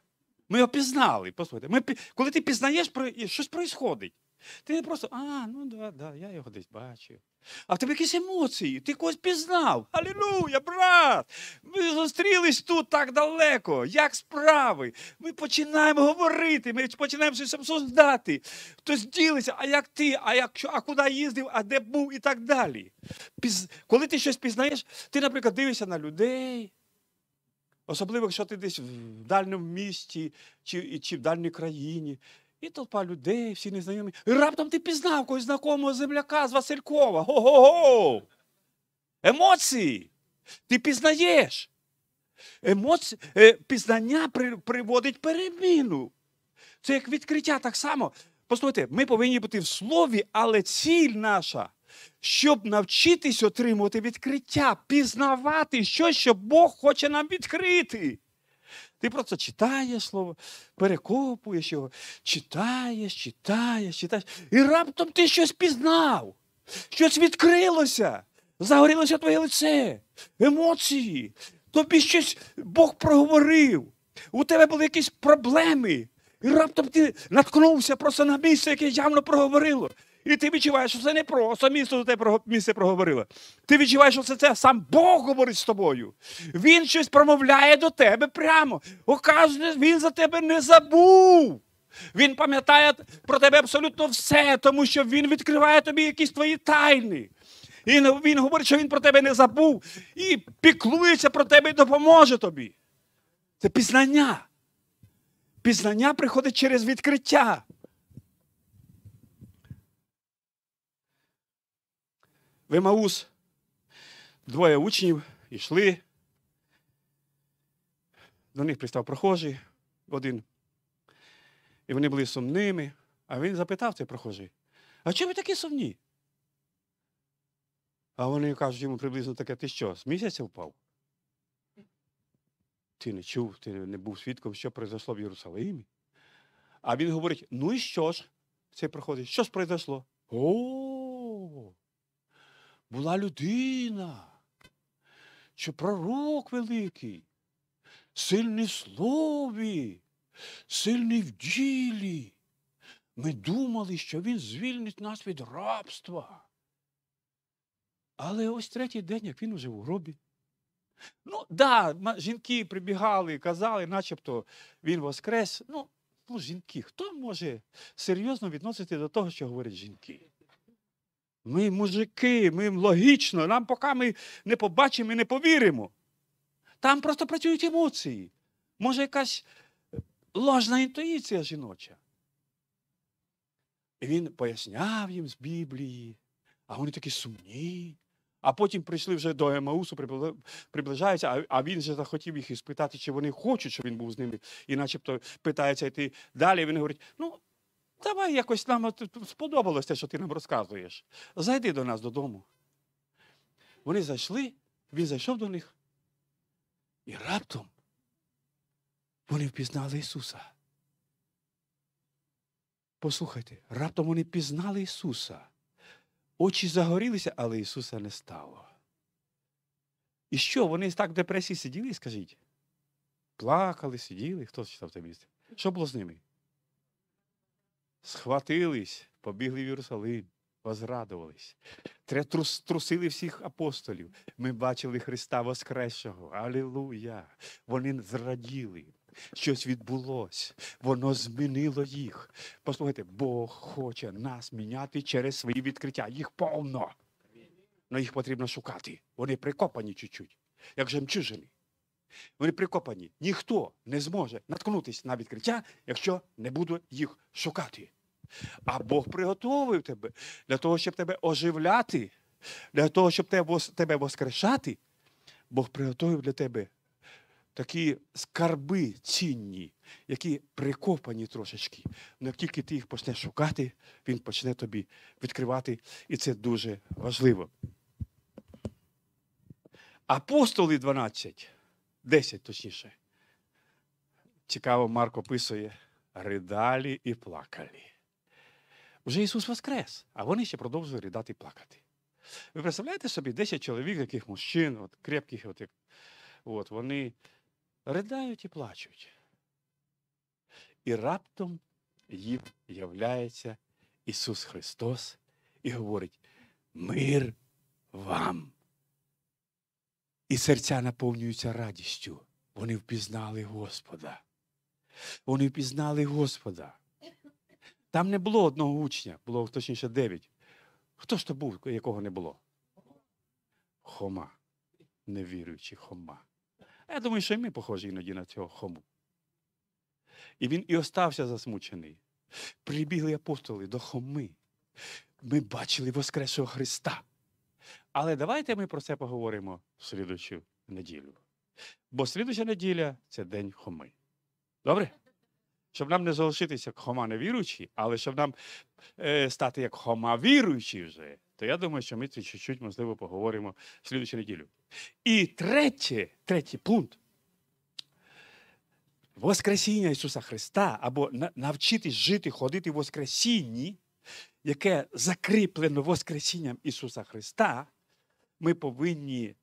Ми його пізнали. Послухайте, ми, коли ти пізнаєш, щось відбувається. Ти не просто, а, ну да, да, я його десь бачив. А в тебе якісь емоції, ти когось пізнав. Алілуя, брат! Ми зустрілись тут так далеко. Як справи? Ми починаємо говорити, ми починаємо щось обсуждати. Хтось ділиться, а як ти, а як а куди їздив, а де був і так далі. Піз... Коли ти щось пізнаєш, ти, наприклад, дивишся на людей. Особливо, якщо ти десь в дальньому місті чи чи в дальній країні, і толпа людей, всі незнайомі. І Раптом ти пізнав когось знакомого земляка з Василькова. Го-го-го! Емоції! Ти пізнаєш. Емоці... Е, пізнання приводить переміну. Це як відкриття так само. Послухайте, ми повинні бути в слові, але ціль наша, щоб навчитись отримувати відкриття, пізнавати щось, що Бог хоче нам відкрити. Ти просто читаєш слово, перекопуєш його, читаєш, читаєш, читаєш. І раптом ти щось пізнав, щось відкрилося, загорілося твоє лице, емоції. Тобі щось Бог проговорив. У тебе були якісь проблеми. І раптом ти наткнувся просто на місце, яке явно проговорило. І ти відчуваєш, що це не просто місто до тебе місце проговорило. Ти відчуваєш, що це, це сам Бог говорить з тобою. Він щось промовляє до тебе прямо. Оказує, він за тебе не забув. Він пам'ятає про тебе абсолютно все, тому що він відкриває тобі якісь твої тайни. І ну, він говорить, що він про тебе не забув, і піклується про тебе і допоможе тобі. Це пізнання. Пізнання приходить через відкриття. в Емаус. Двоє учнів йшли. До них пристав прохожий один. І вони були сумними. А він запитав цей прохожий, а чому ви такі сумні? А вони кажуть йому приблизно таке, ти що, з місяця впав? Ти не чув, ти не був свідком, що произошло в Єрусалимі. А він говорить: ну і що ж? Цей проходить, що ж произошло? О! була людина, що пророк великий, сильний в слові, сильний в ділі. Ми думали, що він звільнить нас від рабства. Але ось третій день, як він уже в гробі. Ну, да, жінки прибігали, і казали, начебто він воскрес. Ну, ну жінки, хто може серйозно відносити до того, що говорять жінки? Ми мужики, ми логічно, нам поки ми не побачимо і не повіримо. Там просто працюють емоції. Може, якась ложна інтуїція жіноча. І він поясняв їм з Біблії, а вони такі сумні. А потім прийшли вже до Емаусу, приближаються, а він же захотів їх і спитати, чи вони хочуть, щоб він був з ними. І начебто питається йти далі. Він говорить: ну, Давай якось нам сподобалося, що ти нам розказуєш. Зайди до нас додому. Вони зайшли, він зайшов до них. І раптом вони впізнали Ісуса. Послухайте, раптом вони пізнали Ісуса. Очі загорілися, але Ісуса не стало. І що? Вони так в депресії сиділи, скажіть? Плакали, сиділи. Хто читав це місце? Що було з ними? схватились, побігли в Єрусалим, возрадувались, трусили всіх апостолів. Ми бачили Христа Воскресшого. Алілуя! Вони зраділи. Щось відбулося, воно змінило їх. Послухайте, Бог хоче нас міняти через свої відкриття. Їх повно. Але їх потрібно шукати. Вони прикопані чуть-чуть, як жемчужини. Вони прикопані. Ніхто не зможе наткнутися на відкриття, якщо не буде їх шукати. А Бог приготовив тебе для того, щоб тебе оживляти, для того, щоб тебе воскрешати. Бог приготовив для тебе такі скарби цінні, які прикопані трошечки. Но ну, як тільки ти їх почнеш шукати, він почне тобі відкривати, і це дуже важливо. Апостоли 12. 10 точніше. Цікаво, Марко описує ридалі і плакалі. Вже Ісус Воскрес, а вони ще продовжують ридати і плакати. Ви представляєте собі 10 чоловік, таких мужчин, от, крепких, от, от, вони ридають і плачуть. І раптом їм являється Ісус Христос і говорить: Мир вам! І серця наповнюються радістю. Вони впізнали Господа. Вони впізнали Господа. Там не було одного учня, було точніше дев'ять. Хто ж то був, якого не було? Хома, невіруючий Хома. Я думаю, що і ми похожі іноді на цього Хому. І він і остався засмучений. Прибігли апостоли до Хоми. Ми бачили Воскресого Христа. Але давайте ми про це поговоримо в слідучу неділю. Бо слідуча неділя це день хоми. Добре? Щоб нам не залишитися як хома невіруючі, але щоб нам е, стати як хома віруючі вже, то я думаю, що ми це чуть-чуть, можливо, поговоримо в слідучу неділю. І третє, третій пункт. Воскресіння Ісуса Христа або навчитись жити, ходити в Воскресінні, яке закріплено Воскресінням Ісуса Христа ми повинні,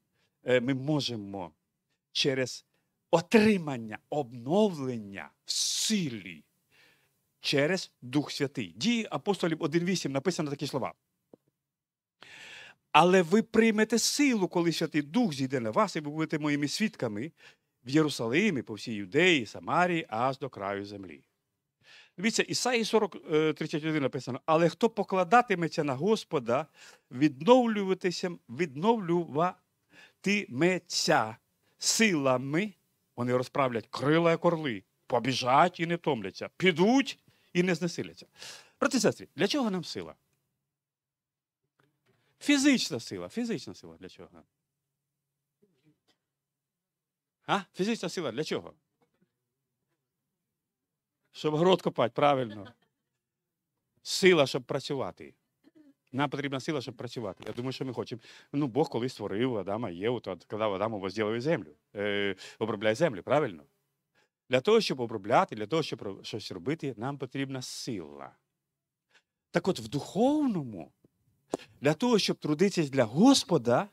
е, ми можемо через отримання, обновлення в силі через Дух Святий. Дії апостолів 1.8 написано такі слова. Але ви приймете силу, коли Святий Дух зійде на вас, і ви будете моїми свідками в Єрусалимі, по всій Юдеї, Самарії, аж до краю землі. Дивіться, Ісаї 40, 31 е, написано, але хто покладатиметься на Господа, відновлюватися, відновлюватиметься силами, вони розправлять крила як орли, побіжать і не томляться. підуть і не знесиляться. Брати сестри, для чого нам сила? Фізична сила, фізична сила для чого? А? Фізична сила для чого? Щоб город копати, правильно. Сила, щоб працювати. Нам потрібна сила, щоб працювати. Я думаю, що ми хочемо. Ну, Бог коли створив Адама Єву, то казав Адаму возділив землю, е, обробляй землю, правильно? Для того, щоб обробляти, для того, щоб щось робити, нам потрібна сила. Так от в духовному, для того, щоб трудитися для Господа,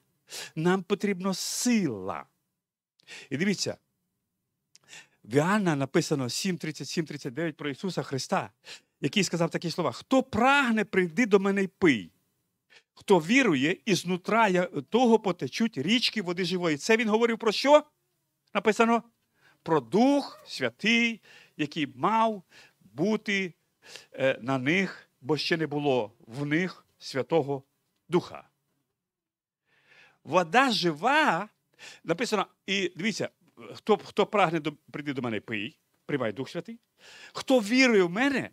нам потрібна сила. І дивіться, в Іоанна написано 7.37-39 про Ісуса Христа, який сказав такі слова: Хто прагне, прийди до мене й пий. Хто вірує, із нутра того потечуть річки води живої. Це він говорив про що? Написано про Дух Святий, який мав бути е, на них, бо ще не було в них Святого Духа. Вода жива, написано, і дивіться, хто хто прагне до, прийти до мене, пий, приймай Дух Святий. Хто вірує в мене,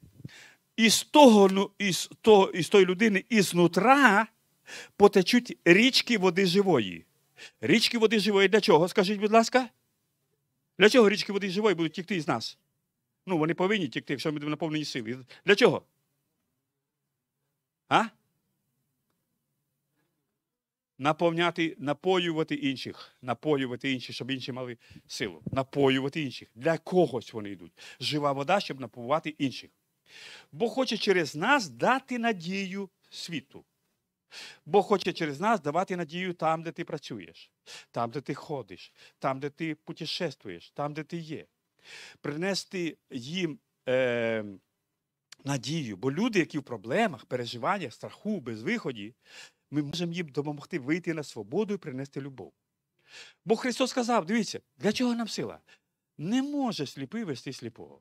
із того, ну, із того, із тої людини, із нутра потечуть річки води живої. Річки води живої для чого? Скажіть, будь ласка? Для чого річки води живої будуть тікти із нас? Ну, вони повинні тікти, якщо ми будемо наповнені сили. Для чого? А? наповняти, напоювати інших, напоювати інших, щоб інші мали силу, напоювати інших. Для когось вони йдуть. Жива вода, щоб напоювати інших. Бог хоче через нас дати надію світу. Бог хоче через нас давати надію там, де ти працюєш, там, де ти ходиш, там, де ти путешествуєш, там, де ти є. Принести їм е, надію. Бо люди, які в проблемах, переживаннях, страху, безвиході, ми можемо їм допомогти вийти на свободу і принести любов. Бо Христос сказав: дивіться, для чого нам сила? Не може сліпий вести сліпого.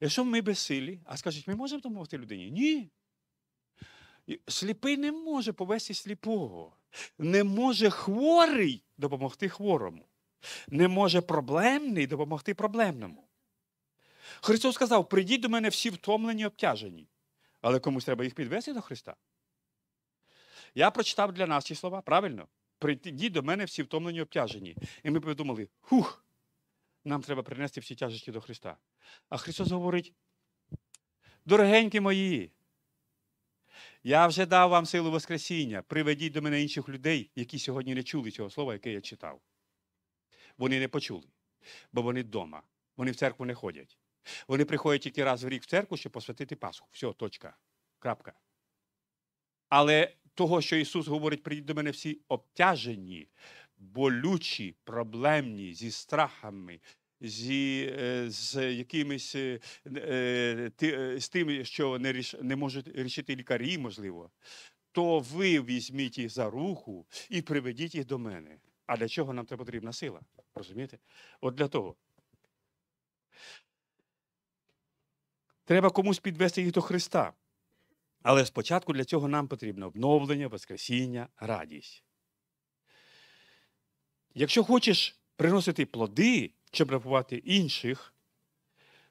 Якщо ми безсилі, а скажуть, ми можемо допомогти людині? Ні. Сліпий не може повести сліпого. Не може хворий допомогти хворому. Не може проблемний допомогти проблемному. Христос сказав: прийдіть до мене всі втомлені, обтяжені. Але комусь треба їх підвести до Христа. Я прочитав для нас ці слова, правильно? Прийдіть до мене всі втомлені обтяжені. І ми подумали, хух, нам треба принести всі тяжесті до Христа. А Христос говорить: дорогенькі мої, я вже дав вам силу Воскресіння, приведіть до мене інших людей, які сьогодні не чули цього слова, яке я читав. Вони не почули, бо вони вдома, вони в церкву не ходять. Вони приходять тільки раз в рік в церкву, щоб посвятити Пасху. Все, точка. Крапка. Але того, що Ісус говорить, прийдіть до мене всі обтяжені, болючі, проблемні зі страхами. Зі е, з якимись е, е, з тим, що не ріш, не можуть рішити лікарі, можливо, то ви візьміть їх за руку і приведіть їх до мене. А для чого нам це потрібна сила? Розумієте? От для того. Треба комусь підвести їх до Христа. Але спочатку для цього нам потрібно обновлення, воскресіння, радість. Якщо хочеш приносити плоди щоб рахувати інших,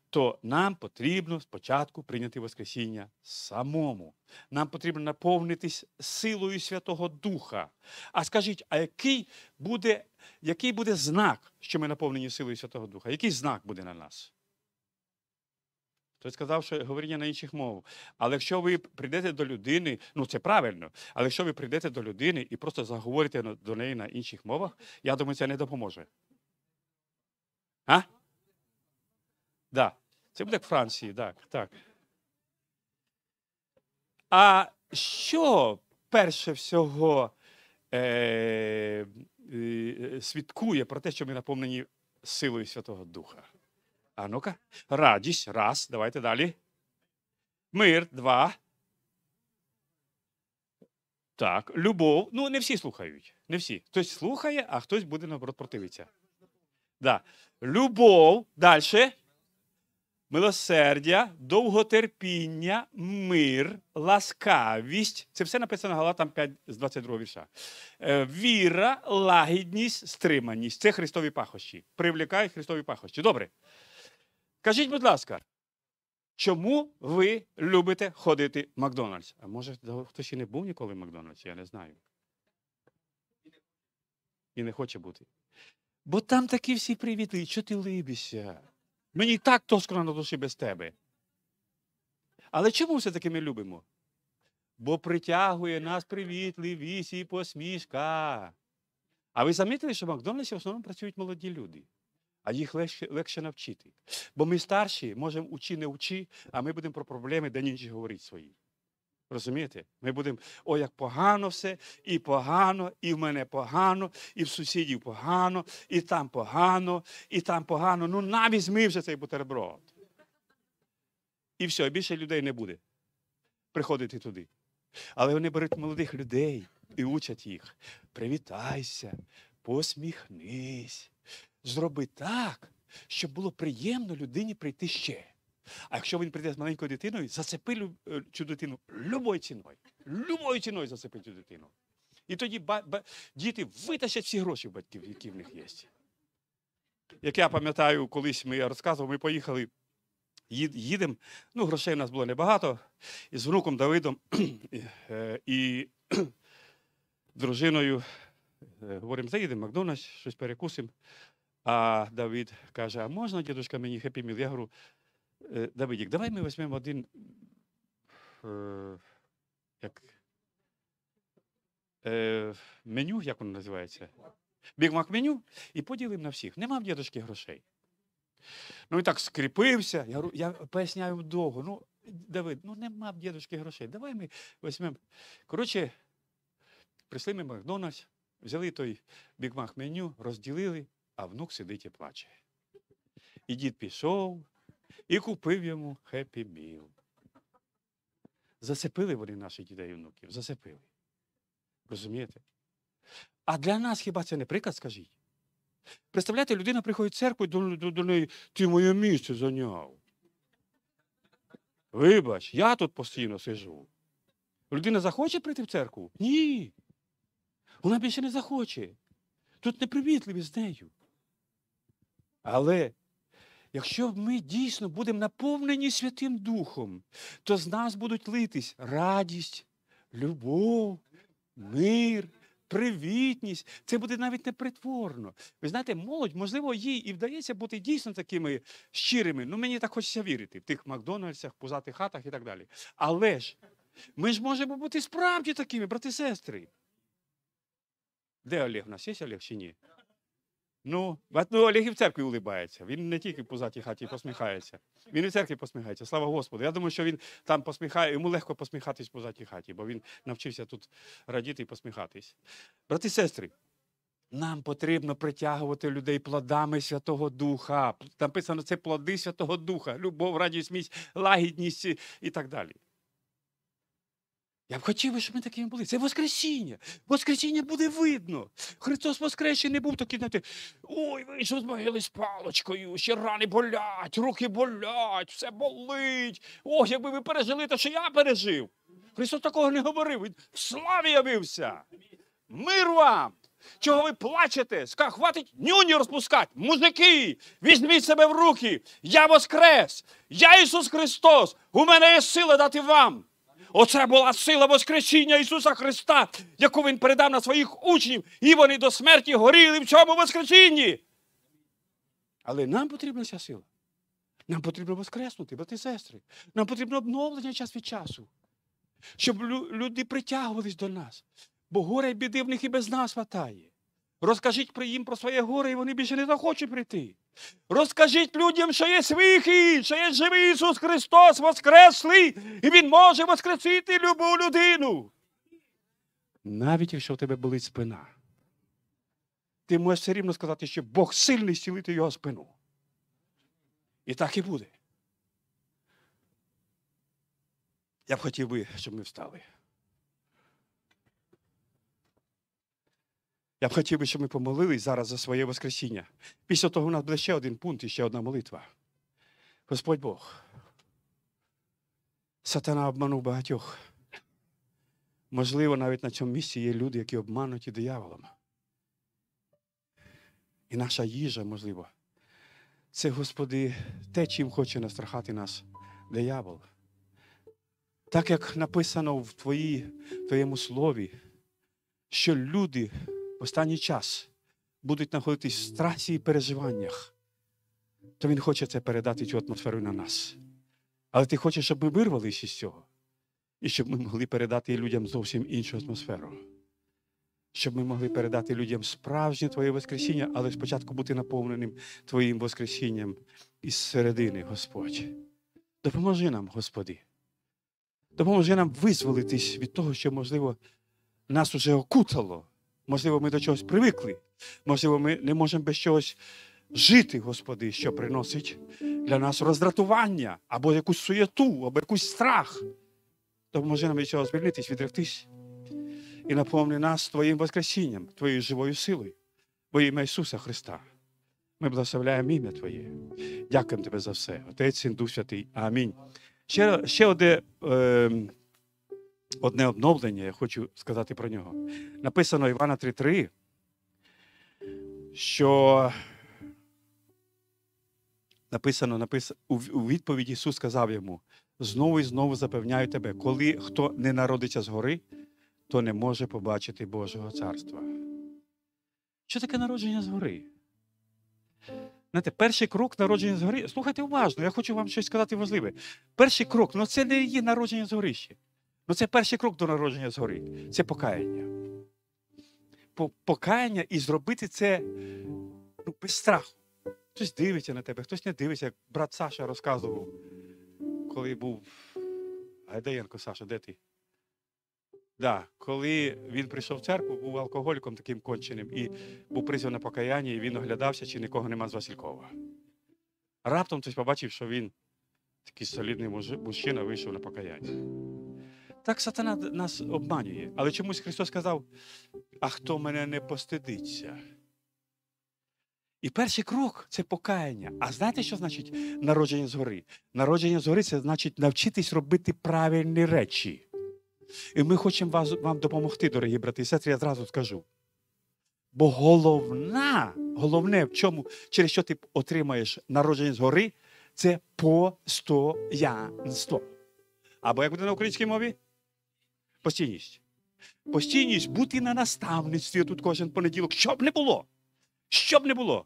то нам потрібно спочатку прийняти Воскресіння самому. Нам потрібно наповнитись силою Святого Духа. А скажіть, а який буде який буде знак, що ми наповнені силою Святого Духа? Який знак буде на нас? Той сказав, що говоріння на інших мовах. Але якщо ви прийдете до людини, ну це правильно, але якщо ви прийдете до людини і просто заговорите до неї на інших мовах, я думаю, це не допоможе. А? Да. Це буде як Франції, так. так. А що перше всього е, е, свідкує про те, що ми наповнені силою Святого Духа? А ну-ка, радість, раз. Давайте далі. Мир, два. Так, любов. Ну, не всі слухають. Не всі. Хтось слухає, а хтось буде наоборот противитися. Да. Любов. Далі. Милосердя, довготерпіння, мир, ласкавість. Це все написано Галатам 5 з 22 вірша. Е, віра, лагідність, стриманість. Це Христові пахощі. Привлікає Христові пахощі. Добре. Кажіть, будь ласка, чому ви любите ходити в Макдональдс? А може, хтось ще не був ніколи в Макдональдсі, я не знаю. І не хоче бути. Бо там такі всі привіти, що ти либишся? Мені і так тоскно на душі без тебе. Але чому все-таки ми любимо? Бо притягує нас привітливість і посмішка. А ви замітили, що в Макдональдсі в основному працюють молоді люди? а їх легше, легше навчити. Бо ми старші, можемо учи, не учи, а ми будемо про проблеми, де інші говорити свої. Розумієте? Ми будемо, о, як погано все, і погано, і в мене погано, і в сусідів погано, і там погано, і там погано. Ну навіть візьми вже цей бутерброд. І все, більше людей не буде приходити туди. Але вони беруть молодих людей і учать їх. Привітайся, посміхнись, зроби так, щоб було приємно людині прийти ще. А якщо він прийде з маленькою дитиною, зацепи е, цю дитину любою ціною. Любою ціною засипи цю дитину. І тоді ба... Ба... діти витащать всі гроші батьків, які в них є. Як я пам'ятаю, колись ми розказував, ми поїхали, їдемо. Ну, грошей у нас було небагато. І з внуком Давидом е, і дружиною е, говоримо, заїдемо в Макдональдс, щось перекусимо. А Давид каже: А можна, дідусь, мені хеппі-міл? Я говорю, «Е, Давидік, давай ми візьмемо один. Е, як, е, Меню, як воно називається? Бігмак меню і поділимо на всіх. Нема в дідушки грошей. Ну і так скріпився. Я говорю, я поясняю довго. Ну, Давид, ну нема в дідусь грошей. Давай ми візьмемо. Коротше, прийшли ми в Макдональдс, взяли той бігмак меню, розділили а внук сидить і плаче. І дід пішов і купив йому хеппі Біл. Засипили вони наших дітей і внуків, засипили. Розумієте? А для нас хіба це не приклад, скажіть? Представляєте, людина приходить в церкву і до, до, до неї, ти моє місце зайняв. Вибач, я тут постійно сижу. Людина захоче прийти в церкву? Ні. Вона більше не захоче. Тут непривітливість з нею. Але якщо ми дійсно будемо наповнені Святим Духом, то з нас будуть литись радість, любов, мир. Привітність, це буде навіть непритворно. Ви знаєте, молодь, можливо, їй і вдається бути дійсно такими щирими. Ну, мені так хочеться вірити в тих Макдональдсах, пузатих хатах і так далі. Але ж ми ж можемо бути справді такими, брати сестри. Де Олег? У нас є Олег чи ні? Ну, ну Олег і в церкві улибається. Він не тільки по затій хаті посміхається. Він і в церкві посміхається. Слава Господу. Я думаю, що він там посміхає, йому легко посміхатись по затій хаті, бо він навчився тут радіти і посміхатись. Брати і сестри, нам потрібно притягувати людей плодами Святого Духа. Написано, це плоди Святого Духа, любов, радість, місь, лагідність і так далі. Я б хотів би, щоб ми такими були. Це Воскресіння. Воскресіння буде видно. Христос Воскрес не був такий, знаєте, ой, вийшов з могили з палочкою, ще рани болять, руки болять, все болить. Ох, якби ви пережили те, що я пережив. Христос такого не говорив. Він в славі явився. Мир вам! Чого ви плачете? хватить нюні розпускати. Мужики, візьміть себе в руки. Я Воскрес! Я Ісус Христос! У мене є сила дати вам. Оце була сила Воскресіння Ісуса Христа, яку Він передав на своїх учнів, і вони до смерті горіли в цьому Воскресінні. Але нам потрібна ця сила. Нам потрібно воскреснути, брати і сестри. Нам потрібно обновлення час від часу, щоб люди притягувались до нас, бо горе і біди в них і без нас хватає. Розкажіть їм про своє горе, і вони більше не захочуть прийти. Розкажіть людям, що є свіхи, що є живий Ісус Христос Воскреслий, і Він може воскресити любу людину. Навіть якщо в тебе болить спина, ти можеш все рівно сказати, що Бог сильний зцілити його спину. І так і буде. Я б хотів би, щоб ми встали. Я б хотів би, щоб ми помолились зараз за своє Воскресіння. Після того у нас буде ще один пункт і ще одна молитва. Господь Бог. Сатана обманув багатьох. Можливо, навіть на цьому місці є люди, які обмануті дияволом. І наша їжа, можливо, це, Господи, те, чим хоче настрахати нас диявол. Так як написано в твої, в Твоєму слові, що люди останній час будуть знаходитись в страсі і переживаннях, то Він хоче це передати цю атмосферу на нас. Але ти хочеш, щоб ми вирвалися з цього, і щоб ми могли передати людям зовсім іншу атмосферу. Щоб ми могли передати людям справжнє Твоє Воскресіння, але спочатку бути наповненим Твоїм Воскресінням із середини, Господь. Допоможи нам, Господи. Допоможи нам визволитись від того, що, можливо, нас уже окутало. Можливо, ми до чогось привикли. Можливо, ми не можемо без чогось жити, Господи, що приносить для нас роздратування або якусь суєту, або якийсь страх. Тому може нам від цього звільнитись, відректись і наповни нас Твоїм Воскресінням, Твоєю живою силою, во ім'я Ісуса Христа. Ми благословляємо ім'я Твоє. Дякуємо Тебе за все. Отець, Син, Дух Святий. Амінь. Ще ще одне. Е, одне обновлення, я хочу сказати про нього. Написано Івана 3:3, що написано, написано у відповіді Ісус сказав йому: знову і знову запевняю тебе, коли хто не народиться згори, то не може побачити Божого царства. Що таке народження згори? Знаєте, перший крок народження згори. Слухайте уважно, я хочу вам щось сказати важливе. Перший крок, ну це не є народження згорищі. Ну, це перший крок до народження згори. Це покаяння. Покаяння і зробити це ну, без страху. Хтось дивиться на тебе, хтось не дивиться, як брат Саша розказував, коли був Гайдаєнко Саша, де ти? Да, Коли він прийшов в церкву, був алкоголіком таким конченим і був призваний на покаяння, і він оглядався, чи нікого нема з Василькова. Раптом хтось побачив, що він такий солідний мужчина вийшов на покаяння. Так сатана нас обманює. Але чомусь Христос сказав: а хто мене не постидиться? І перший крок це покаяння. А знаєте, що значить народження згори? Народження згори це значить навчитись робити правильні речі. І ми хочемо вас, вам допомогти, дорогі брати і сестри, я зразу скажу. Бо головна, головне, в чому, через що ти отримаєш народження згори, це постоянство. Або як буде на українській мові? Постійність. Постійність бути на наставництві тут кожен понеділок, щоб не було. Щоб не було.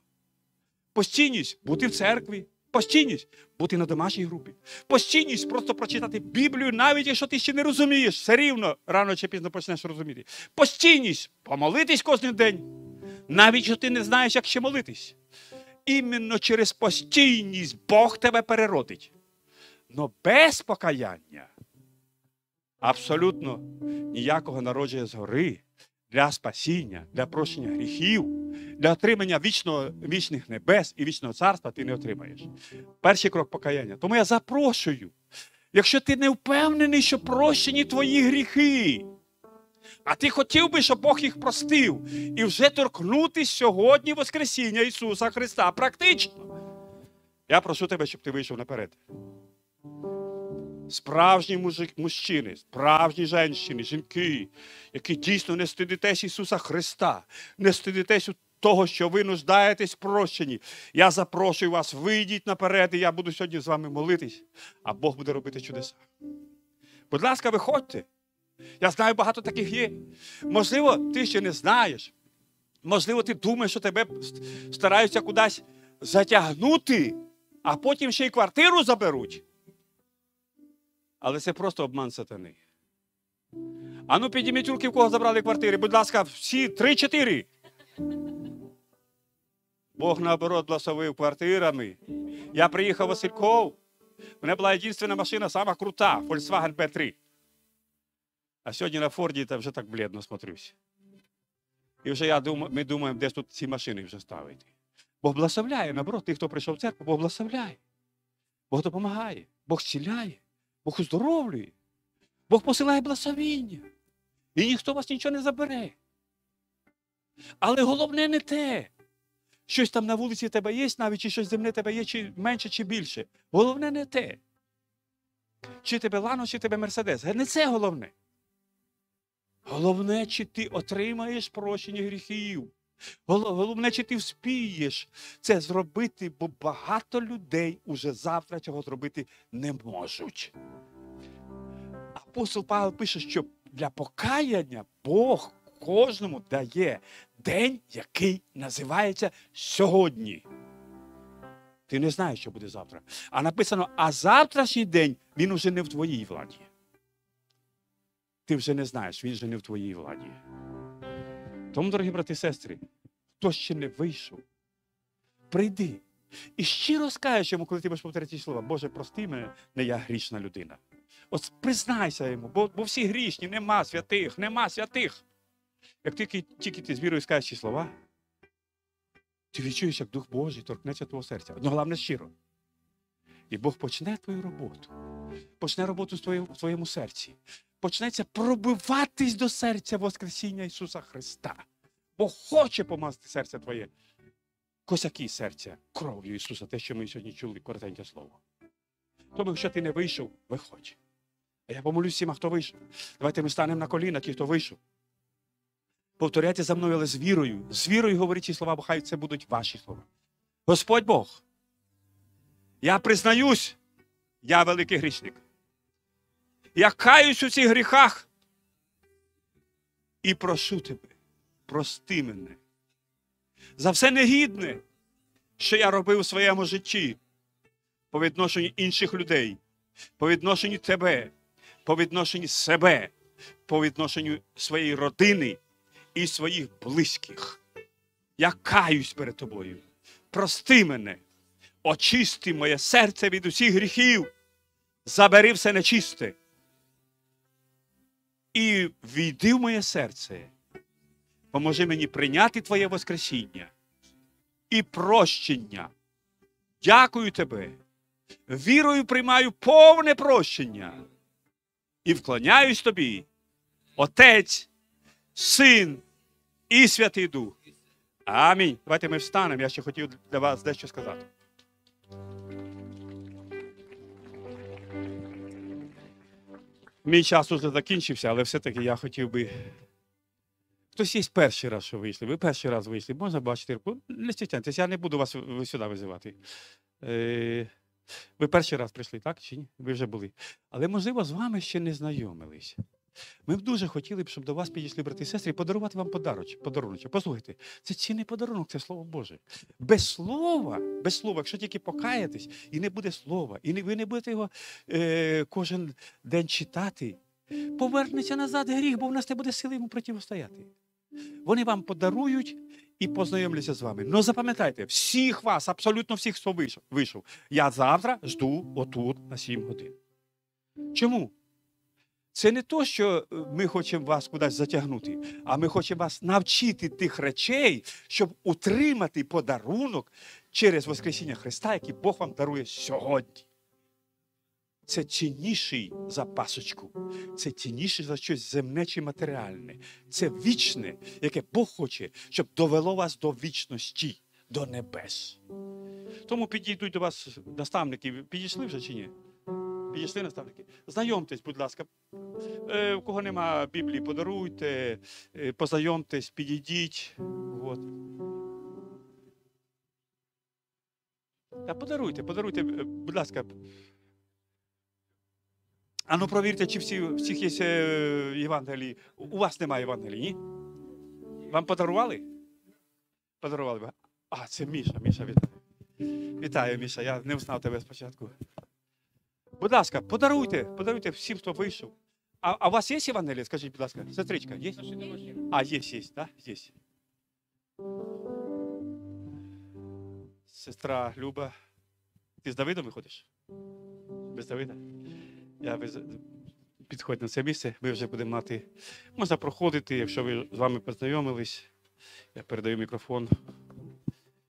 Постійність бути в церкві. Постійність бути на домашній групі. Постійність просто прочитати Біблію, навіть якщо ти ще не розумієш, все рівно рано чи пізно почнеш розуміти. Постійність помолитись кожен день, навіть якщо ти не знаєш, як ще молитись. Іменно через постійність Бог тебе переродить. Но без покаяння абсолютно ніякого народження згори для спасіння, для прощення гріхів, для отримання вічного, вічних небес і вічного царства ти не отримаєш. Перший крок покаяння. Тому я запрошую, якщо ти не впевнений, що прощені твої гріхи. А ти хотів би, щоб Бог їх простив і вже торкнутися сьогодні Воскресіння Ісуса Христа практично. Я прошу тебе, щоб ти вийшов наперед. Справжні мужик, мужчини, справжні женщини, жінки, які дійсно не стидитесь Ісуса Христа, не стидитесь того, що ви нуждаєтесь в прощенні. Я запрошую вас, вийдіть наперед, і я буду сьогодні з вами молитись, а Бог буде робити чудеса. Будь ласка, виходьте. Я знаю, багато таких є. Можливо, ти ще не знаєш. Можливо, ти думаєш, що тебе стараються кудись затягнути, а потім ще й квартиру заберуть. Але це просто обман сатани. Ану, підніміть руки, в кого забрали квартири. Будь ласка, всі три-чотири. Бог наоборот благословив квартирами. Я приїхав у Васильков. У мене була єдинственна машина, сама крута, Volkswagen B3. А сьогодні на Форді та вже так бледно смотрюся. І вже я думаю, ми думаємо, де ж тут ці машини вже ставити. Бог благословляє, наоборот, тих, хто прийшов в церкву, Бог благословляє. Бог допомагає, Бог зціляє. Бог оздоровлює, Бог посилає благословіння. І ніхто вас нічого не забере. Але головне не те, щось там на вулиці тебе є, навіть чи щось земне тебе є, чи менше, чи більше. Головне не те. Чи тебе лано, чи тебе Мерседес. Не це головне. Головне, чи ти отримаєш прощення гріхів. Головне, чи ти вспієш це зробити, бо багато людей уже завтра цього зробити не можуть. Апостол Павел пише, що для покаяння Бог кожному дає день, який називається сьогодні. Ти не знаєш, що буде завтра. А написано: а завтрашній день він уже не в твоїй владі. Ти вже не знаєш, він вже не в твоїй владі. Тому, дорогі брати і сестри, хто ще не вийшов, прийди і щиро скажеш йому, коли ти будеш повторити ці слова, Боже, прости мене, не я грішна людина. От признайся йому, бо бо всі грішні, нема святих, нема святих. Як тільки тільки ти з вірою скажеш ці слова, ти відчуєш, як Дух Божий торкнеться твого серця. Одно, головне щиро. І Бог почне твою роботу, почне роботу в твоєму серці, почнеться пробиватись до серця Воскресіння Ісуса Христа. Бо хоче помазати серце Твоє. Косяки серця кров'ю Ісуса, те, що ми сьогодні чули, коротеньке слово. Тому, якщо ти не вийшов, виходь. А я помолюсь всім, а хто вийшов. Давайте ми станемо на коліна, ті, хто вийшов. Повторяйте за мною, але з вірою. З вірою говоріть ці слова, бо хай це будуть ваші слова. Господь Бог. Я признаюсь, я великий грішник. Я каюсь у цих гріхах і прошу тебе, прости мене за все негідне, що я робив у своєму житті по відношенню інших людей, по відношенню тебе, по відношенню себе, по відношенню своєї родини і своїх близьких. Я каюсь перед тобою. Прости мене, очисти моє серце від усіх гріхів, забери все нечисте і війди в моє серце. Поможи мені прийняти Твоє Воскресіння і прощення. Дякую Тебе. Вірою приймаю повне прощення і вклоняюсь тобі, Отець, Син і Святий Дух. Амінь. Давайте ми встанемо. Я ще хотів для вас дещо сказати. Мій час уже закінчився, але все-таки я хотів би. Хтось є перший раз, що вийшли. Ви перший раз вийшли. Можна бачити руку? Не стісняйтесь, я не буду вас сюди визивати. Е, ви перший раз прийшли, так? Чи ні? Ви вже були. Але, можливо, з вами ще не знайомились. Ми б дуже хотіли б, щоб до вас підійшли брати і сестри, і подарувати вам подарунок. подарунок. Послухайте, це цінний подарунок, це слово Боже. Без слова, без слова, якщо тільки покаєтесь, і не буде слова, і ви не будете його е, кожен день читати. Повернеться назад гріх, бо в нас не буде сили йому протистояти. Вони вам подарують і познайомляться з вами. Ну запам'ятайте, всіх вас, абсолютно всіх, хто вийшов, я завтра жду отут на 7 годин. Чому? Це не то, що е, ми хочемо вас кудись затягнути, а ми хочемо вас навчити тих речей, щоб утримати подарунок через Воскресіння Христа, який Бог вам дарує сьогодні. Це цінніший за пасочку, це цінніше за щось земне чи матеріальне, це вічне, яке Бог хоче, щоб довело вас до вічності, до небес. Тому підійдуть до вас наставники, підійшли вже чи ні? Підійшли наставники. Знайомтесь, будь ласка. Е, У кого нема Біблії, подаруйте, е, познайомтесь, підійдіть. От. Та подаруйте, подаруйте, е, будь ласка. А ну провірте, чи всі, всіх є е, Євангелії. У вас немає Євангелії, ні? Вам подарували? Подарували. А, це Міша, Міша, вітаю. Вітаю, Міша. Я не узнав тебе спочатку. Будь ласка, подаруйте, подаруйте всім, хто вийшов. А а у вас є Євангеліє? Скажіть, будь ласка, сестричка, є? А, є, є, так? Є. Сестра Люба. Ти з Давидом виходиш? Без Давида? Я без... Підходь на це місце, ми вже будемо мати. Можна проходити, якщо ви з вами познайомились, я передаю мікрофон.